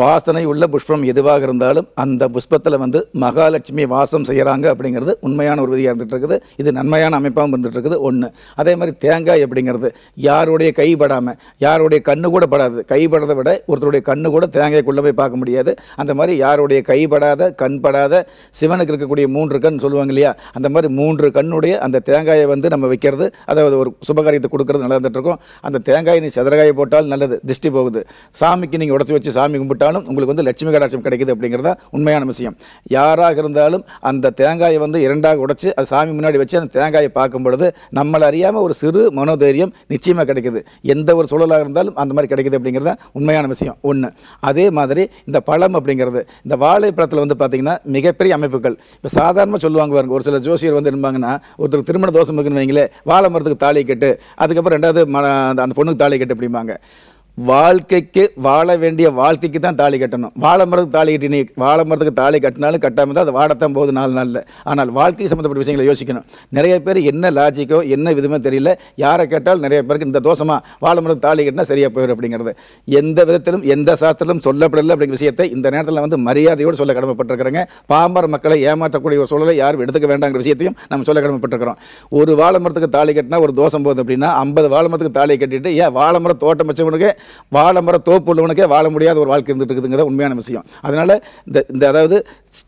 வாசனை உள்ள புஷ்பம் எதுவாக இருந்தாலும் அந்த புஷ்பத்தில் வந்து மகாலட்சுமி வாசம் செய்கிறாங்க அப்படிங்கிறது உண்மையான ஒரு விதியாக இருந்துகிட்டு இருக்குது இது நன்மையான அமைப்பாகவும் இருந்துகிட்டு இருக்குது ஒன்று அதே மாதிரி தேங்காய் அப்படிங்கிறது யாருடைய கை படாமல் யாருடைய கண்ணு கூட படாது கை விட ஒருத்தருடைய கண்ணு கூட தேங்காய்க்குள்ளே போய் பார்க்க முடியாது அந்த மாதிரி யாருடைய கைப்படாத கண் படாத சிவனுக்கு இருக்கக்கூடிய மூன்று கண் சொல்லுவாங்க இல்லையா அந்த மாதிரி மூன்று கண்ணுடைய அந்த தேங்காயை வந்து நம்ம வைக்கிறது அதாவது ஒரு சுபகாரியத்தை கொடுக்கறது நல்லா இருந்துகிட்ருக்கோம் அந்த தேங்காயை நீ செதரகாயை போட்டால் நல்லது திருஷ்டி போகுது சாமிக்கு நீங்கள் உடச்சி வச்சு சாமி கும்பிட்டு விட்டாலும் உங்களுக்கு வந்து லட்சுமி கடாட்சம் கிடைக்குது அப்படிங்கிறத உண்மையான விஷயம் யாராக இருந்தாலும் அந்த தேங்காயை வந்து இரண்டாக உடைச்சி அது சாமி முன்னாடி வச்சு அந்த தேங்காயை பார்க்கும் பொழுது நம்மளை அறியாமல் ஒரு சிறு மனோதைரியம் நிச்சயமாக கிடைக்குது எந்த ஒரு சூழலாக இருந்தாலும் அந்த மாதிரி கிடைக்குது அப்படிங்கிறத உண்மையான விஷயம் ஒன்று அதே மாதிரி இந்த பழம் அப்படிங்கிறது இந்த வாழைப்பழத்தில் வந்து பார்த்திங்கன்னா மிகப்பெரிய அமைப்புகள் இப்போ சாதாரணமாக சொல்லுவாங்க பாருங்க ஒரு சில ஜோசியர் வந்து இருப்பாங்கன்னா ஒருத்தர் திருமண தோஷம் இருக்குன்னு வைங்களே வாழை மரத்துக்கு தாலி கட்டு அதுக்கப்புறம் ரெண்டாவது அந்த பொண்ணுக்கு தாலி கட்டு அப்படிம்பாங்க வாழ்க்கைக்கு வாழ வேண்டிய வாழ்க்கைக்கு தான் தாலி கட்டணும் வாழை மரத்துக்கு தாலி கட்டினி நீ மரத்துக்கு தாலி கட்டினாலும் கட்டாமல் தான் அது வாடத்தான் போகுது நாலு நாளில் ஆனால் வாழ்க்கை சம்மந்தப்பட்ட விஷயங்களை யோசிக்கணும் நிறைய பேர் என்ன லாஜிக்கோ என்ன விதமோ தெரியல யாரை கேட்டாலும் நிறைய பேருக்கு இந்த தோஷமாக வாழை மரத்துக்கு தாலி கட்டினா சரியாக போயிடும் அப்படிங்கிறது எந்த விதத்திலும் எந்த சாத்திரத்திலும் சொல்லப்படலை அப்படிங்கிற விஷயத்தை இந்த நேரத்தில் வந்து மரியாதையோடு சொல்ல கடமைப்பட்டிருக்கிறாங்க பாம்பர் மக்களை ஏமாற்றக்கூடிய ஒரு சூழலை யாரும் எடுத்துக்க வேண்டாங்கிற விஷயத்தையும் நம்ம சொல்ல கடமைப்பட்டிருக்கிறோம் ஒரு வாழை மரத்துக்கு தாலி கட்டினா ஒரு தோஷம் போகுது அப்படின்னா ஐம்பது வாழை மரத்துக்கு தாலி கட்டிட்டு ஏன் வாழை மரம் தோட்டம் வச்சவனுக்கு வாழ மர தோப்பு உள்ளவனுக்கே வாழ முடியாத ஒரு வாழ்க்கை இருந்துட்டு இருக்குதுங்கிறத உண்மையான விஷயம் அதனால் இந்த இந்த அதாவது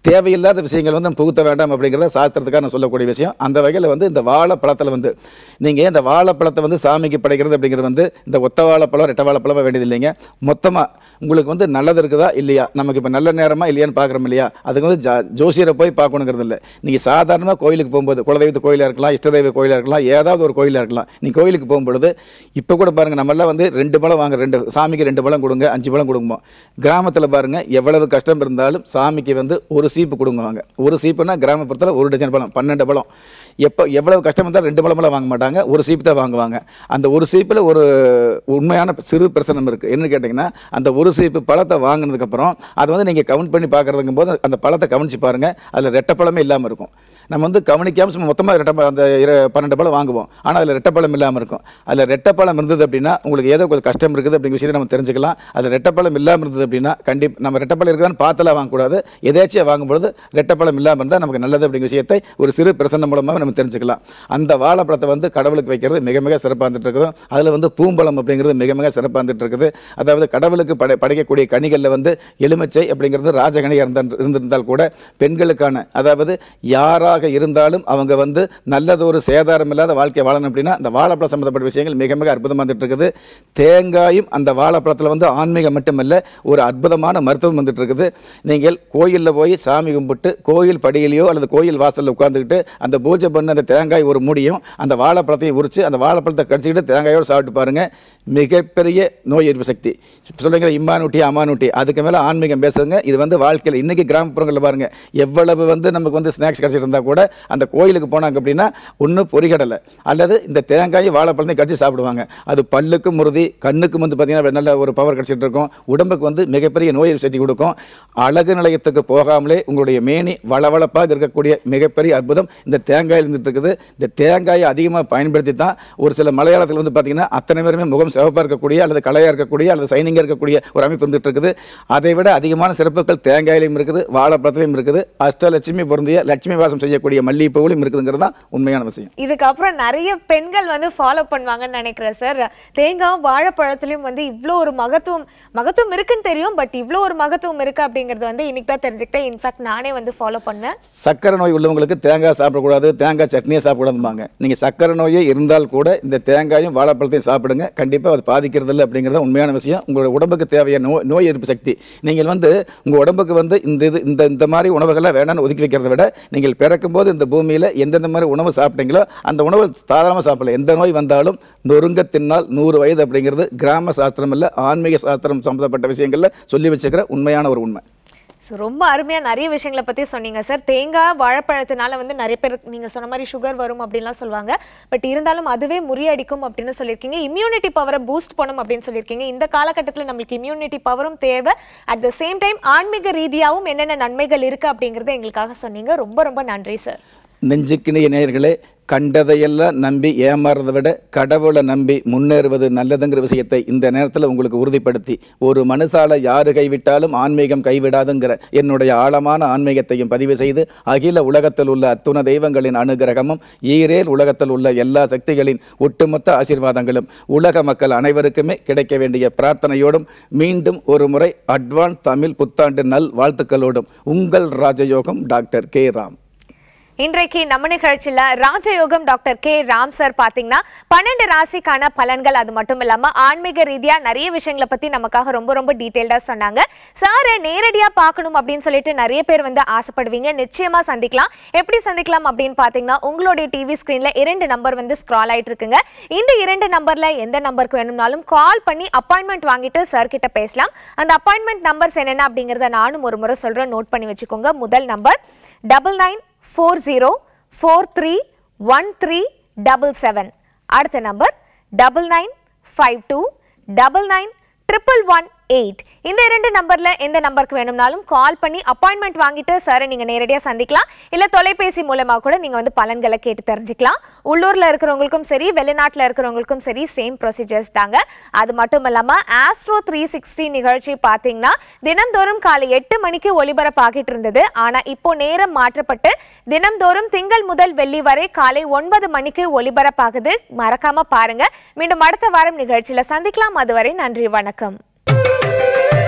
தேவையில்லாத விஷயங்கள் வந்து நம்ம புகுத்த வேண்டாம் அப்படிங்கிறத சாஸ்திரத்துக்காக நான் சொல்லக்கூடிய விஷயம் அந்த வகையில் வந்து இந்த வாழைப்பழத்தில் வந்து நீங்கள் இந்த வாழைப்பழத்தை வந்து சாமிக்கு படைக்கிறது அப்படிங்கிறது வந்து இந்த ஒத்த வாழைப்பழம் ரெட்ட வாழைப்பழமாக வேண்டியது இல்லைங்க மொத்தமாக உங்களுக்கு வந்து நல்லது இருக்குதா இல்லையா நமக்கு இப்போ நல்ல நேரமாக இல்லையான்னு பார்க்குறோம் இல்லையா அதுக்கு வந்து ஜா ஜோசியரை போய் பார்க்கணுங்கிறது இல்லை நீங்கள் சாதாரணமாக கோயிலுக்கு போகும்போது குலதெய்வத்து கோயிலாக இருக்கலாம் இஷ்டதெய்வ கோயிலாக இருக்கலாம் ஏதாவது ஒரு கோயிலாக இருக்கலாம் நீங்கள் கோயிலுக்கு போகும்பொழுது இப்போ கூட பாருங்கள் நம்மளாம் வந்து ரெண்டு பழம் வாங்க ரெண்டு சாமிக்கு ரெண்டு பழம் கொடுங்க அஞ்சு பழம் கொடுங்கமோ கிராமத்தில் பாருங்கள் எவ்வளவு கஷ்டம் இருந்தாலும் சாமிக்கு வந்து ஒரு சீப்பு வாங்க ஒரு சீப்புனா கிராமப்புறத்தில் ஒரு டஜன் பழம் பன்னெண்டு பழம் எப்போ எவ்வளவு கஷ்டம் இருந்தாலும் ரெண்டு பழமெல்லாம் வாங்க மாட்டாங்க ஒரு சீப்பு தான் வாங்குவாங்க அந்த ஒரு சீப்பில் ஒரு உண்மையான சிறு பிரச்சனை இருக்குது என்னன்னு கேட்டிங்கன்னா அந்த ஒரு சீப்பு பழத்தை வாங்கினதுக்கப்புறம் அதை வந்து நீங்கள் கவுண்ட் பண்ணி பார்க்குறதுங்கும் போது அந்த பழத்தை கவனித்து பாருங்கள் அதில் பழமே இல்லாமல் இருக்கும் நம்ம வந்து கவனிக்காமல் சும்மா மொத்தமாக ரெட்டை அந்த பன்னெண்டு பழம் வாங்குவோம் ஆனால் அதில் பழம் இல்லாமல் இருக்கும் அதில் பழம் இருந்தது அப்படின்னா உங்களுக்கு ஏதோ கொஞ்சம் கஷ்டம் இருக்குது அப்படிங்கிற விஷயத்தை நம்ம தெரிஞ்சுக்கலாம் அதில் பழம் இல்லாமல் இருந்தது அப்படின்னா கண்டிப்பாக நம்ம பழம் இருக்குதான் பார்த்தலாம் வாங்கக்கூடாது எதேச்சியாக வாங்கும்பொழுது பழம் இல்லாமல் இருந்தால் நமக்கு நல்லது அப்படிங்கிற விஷயத்தை ஒரு சிறு பிரசன்னம் மூலமாக நம்ம தெரிஞ்சுக்கலாம் அந்த வாழைப்பழத்தை வந்து கடவுளுக்கு வைக்கிறது மிக மிக சிறப்பாக வந்துட்டு அதில் வந்து பூம்பழம் அப்படிங்கிறது மிக மிக சிறப்பாக இருந்துகிட்டு இருக்குது அதாவது கடவுளுக்கு படை படைக்கக்கூடிய கனிகளில் வந்து எலுமிச்சை அப்படிங்கிறது ராஜகனியாக இருந்தால் இருந்திருந்தால் கூட பெண்களுக்கான அதாவது யாராக எதுவாக இருந்தாலும் அவங்க வந்து நல்லது ஒரு சேதாரம் இல்லாத வாழ்க்கையை வாழணும் அப்படின்னா அந்த வாழைப்பழம் சம்மந்தப்பட்ட விஷயங்கள் மிக மிக அற்புதமாக வந்துட்டு இருக்குது தேங்காயும் அந்த வாழைப்பழத்தில் வந்து ஆன்மீகம் மட்டுமல்ல ஒரு அற்புதமான மருத்துவம் வந்துட்டு இருக்குது நீங்கள் கோயிலில் போய் சாமி கும்பிட்டு கோயில் படியிலையோ அல்லது கோயில் வாசலில் உட்காந்துக்கிட்டு அந்த பூஜை பண்ண அந்த தேங்காய் ஒரு முடியும் அந்த வாழைப்பழத்தையும் உரித்து அந்த வாழைப்பழத்தை கடிச்சிக்கிட்டு தேங்காயோடு சாப்பிட்டு பாருங்கள் மிகப்பெரிய நோய் எதிர்ப்பு சக்தி சொல்லுங்கள் இம்மானுட்டி அம்மானுட்டி அதுக்கு மேலே ஆன்மீகம் பேசுங்க இது வந்து வாழ்க்கையில் இன்றைக்கி கிராமப்புறங்களில் பாருங்கள் எவ்வளவு வந்து நமக்கு வந்து ஸ்நாக்ஸ் கிடச்சிட்டு இருந்தால் கூட கூட அந்த கோயிலுக்கு போனாங்க அப்படின்னா ஒன்றும் பொறிகடலை அல்லது இந்த தேங்காய் வாழைப்பழத்தையும் கடிச்சு சாப்பிடுவாங்க அது பல்லுக்கும் முருதி கண்ணுக்கும் வந்து பார்த்தீங்கன்னா நல்ல ஒரு பவர் கிடச்சிட்டு இருக்கும் உடம்புக்கு வந்து மிகப்பெரிய நோய் சேர்த்தி கொடுக்கும் அழகு நிலையத்துக்கு போகாமலே உங்களுடைய மேனி வளவளப்பாக இருக்கக்கூடிய மிகப்பெரிய அற்புதம் இந்த தேங்காய் இருந்துட்டு இருக்குது இந்த தேங்காயை அதிகமாக பயன்படுத்தி தான் ஒரு சில மலையாளத்தில் வந்து பார்த்தீங்கன்னா அத்தனை பேருமே முகம் சிவப்பாக இருக்கக்கூடிய அல்லது கலையாக இருக்கக்கூடிய அல்லது சைனிங்காக இருக்கக்கூடிய ஒரு அமைப்பு வந்துட்டு இருக்குது அதை விட அதிகமான சிறப்புகள் தேங்காயிலையும் இருக்குது வாழைப்பழத்திலையும் இருக்குது அஷ்டலட்சுமி பொருந்திய லட்சுமி வாசம் செய்ய செய்யக்கூடிய மல்லிகைப்பூகளும் இருக்குதுங்கிறது தான் உண்மையான விஷயம் இதுக்கப்புறம் நிறைய பெண்கள் வந்து ஃபாலோ பண்ணுவாங்கன்னு நினைக்கிறேன் சார் தேங்காய் வாழைப்பழத்துலையும் வந்து இவ்வளோ ஒரு மகத்துவம் மகத்துவம் இருக்குன்னு தெரியும் பட் இவ்வளோ ஒரு மகத்துவம் இருக்குது அப்படிங்கிறது வந்து இன்னைக்கு தான் தெரிஞ்சுக்கிட்டேன் இன்ஃபேக்ட் நானே வந்து ஃபாலோ பண்ணேன் சக்கரை நோய் உள்ளவங்களுக்கு தேங்காய் சாப்பிடக்கூடாது தேங்காய் சட்னியை சாப்பிடக்கூடாதும்பாங்க நீங்கள் சக்கரை நோயே இருந்தால் கூட இந்த தேங்காயும் வாழைப்பழத்தையும் சாப்பிடுங்க கண்டிப்பாக அது பாதிக்கிறது இல்லை அப்படிங்கிறத உண்மையான விஷயம் உங்களோட உடம்புக்கு தேவையான நோய் நோய் எதிர்ப்பு சக்தி நீங்கள் வந்து உங்கள் உடம்புக்கு வந்து இந்த இது இந்த இந்த மாதிரி உணவுகள்லாம் வேணான்னு ஒதுக்கி வைக்கிறத விட நீங்கள் பிற பிறக்கும்போது இந்த பூமியில் எந்தெந்த மாதிரி உணவு சாப்பிட்டீங்களோ அந்த உணவு சாதாரணமாக சாப்பிடல எந்த நோய் வந்தாலும் நொறுங்க தின்னால் நூறு வயது அப்படிங்கிறது கிராம சாஸ்திரம் இல்லை ஆன்மீக சாஸ்திரம் சம்மந்தப்பட்ட விஷயங்களில் சொல்லி வச்சுக்கிற உண்மையான ஒரு உண்மை ரொம்ப அருமையாக நிறைய விஷயங்களை பற்றி சொன்னீங்க சார் தேங்காய் வாழைப்பழத்தினால வந்து நிறைய பேர் நீங்கள் சொன்ன மாதிரி சுகர் வரும் அப்படின்லாம் சொல்லுவாங்க பட் இருந்தாலும் அதுவே முறியடிக்கும் அப்படின்னு சொல்லியிருக்கீங்க இம்யூனிட்டி பவரை பூஸ்ட் பண்ணும் அப்படின்னு சொல்லியிருக்கீங்க இந்த காலகட்டத்தில் நம்மளுக்கு இம்யூனிட்டி பவரும் தேவை அட் த சேம் டைம் ஆன்மீக ரீதியாகவும் என்னென்ன நன்மைகள் இருக்குது அப்படிங்கிறத எங்களுக்காக சொன்னீங்க ரொம்ப ரொம்ப நன்றி சார் நெஞ்சுக்கினிய நேயர்களே கண்டதையெல்லாம் நம்பி ஏமாறுறதை விட கடவுளை நம்பி முன்னேறுவது நல்லதுங்கிற விஷயத்தை இந்த நேரத்தில் உங்களுக்கு உறுதிப்படுத்தி ஒரு மனுஷால யார் கைவிட்டாலும் ஆன்மீகம் கைவிடாதுங்கிற என்னுடைய ஆழமான ஆன்மீகத்தையும் பதிவு செய்து அகில உலகத்தில் உள்ள அத்துண தெய்வங்களின் அனுகிரகமும் ஈரேல் உலகத்தில் உள்ள எல்லா சக்திகளின் ஒட்டுமொத்த ஆசீர்வாதங்களும் உலக மக்கள் அனைவருக்குமே கிடைக்க வேண்டிய பிரார்த்தனையோடும் மீண்டும் ஒரு முறை அட்வான்ஸ் தமிழ் புத்தாண்டு நல் வாழ்த்துக்களோடும் உங்கள் ராஜயோகம் டாக்டர் கே ராம் இன்றைக்கு நம்ம நிகழ்ச்சியில் ராஜயோகம் டாக்டர் கே ராம் சார் பார்த்தீங்கன்னா பன்னெண்டு ராசிக்கான பலன்கள் அது மட்டும் இல்லாமல் ஆன்மீக ரீதியாக நிறைய விஷயங்களை பற்றி நமக்காக ரொம்ப ரொம்ப டீட்டெயில்டாக சொன்னாங்க சாரை நேரடியாக பார்க்கணும் அப்படின்னு சொல்லிட்டு நிறைய பேர் வந்து ஆசைப்படுவீங்க நிச்சயமாக சந்திக்கலாம் எப்படி சந்திக்கலாம் அப்படின்னு பார்த்தீங்கன்னா உங்களுடைய டிவி ஸ்க்ரீனில் இரண்டு நம்பர் வந்து ஸ்க்ரால் ஆகிட்டு இருக்குங்க இந்த இரண்டு நம்பரில் எந்த நம்பருக்கு வேணும்னாலும் கால் பண்ணி அப்பாயின்மெண்ட் வாங்கிட்டு சார் கிட்ட பேசலாம் அந்த அப்பாயின்மெண்ட் நம்பர்ஸ் என்னென்ன அப்படிங்கிறத நானும் ஒரு முறை சொல்கிறேன் நோட் பண்ணி வச்சுக்கோங்க முதல் number double nine four zero four three one three double seven அடுத்த number double nine five two double nine triple one eight இந்த இரண்டு நம்பரில் எந்த நம்பருக்கு வேணும்னாலும் கால் பண்ணி அப்பாயின்மெண்ட் வாங்கிட்டு சாரை நீங்கள் நேரடியாக சந்திக்கலாம் இல்லை தொலைபேசி மூலமாக கூட நீங்கள் வந்து பலன்களை கேட்டு தெரிஞ்சுக்கலாம் உள்ளூரில் இருக்கிறவங்களுக்கும் சரி வெளிநாட்டில் இருக்கிறவங்களுக்கும் சரி சேம் ப்ரொசீஜர்ஸ் தாங்க அது மட்டும் இல்லாமல் ஆஸ்ட்ரோ த்ரீ சிக்ஸ்டி நிகழ்ச்சி பார்த்தீங்கன்னா தினந்தோறும் காலை எட்டு மணிக்கு ஒளிபரப்பாகிட்டு இருந்தது ஆனால் இப்போ நேரம் மாற்றப்பட்டு தினந்தோறும் திங்கள் முதல் வெள்ளி வரை காலை ஒன்பது மணிக்கு ஒளிபரப்பாகுது மறக்காமல் பாருங்கள் மீண்டும் அடுத்த வாரம் நிகழ்ச்சியில் சந்திக்கலாம் அதுவரை நன்றி வணக்கம்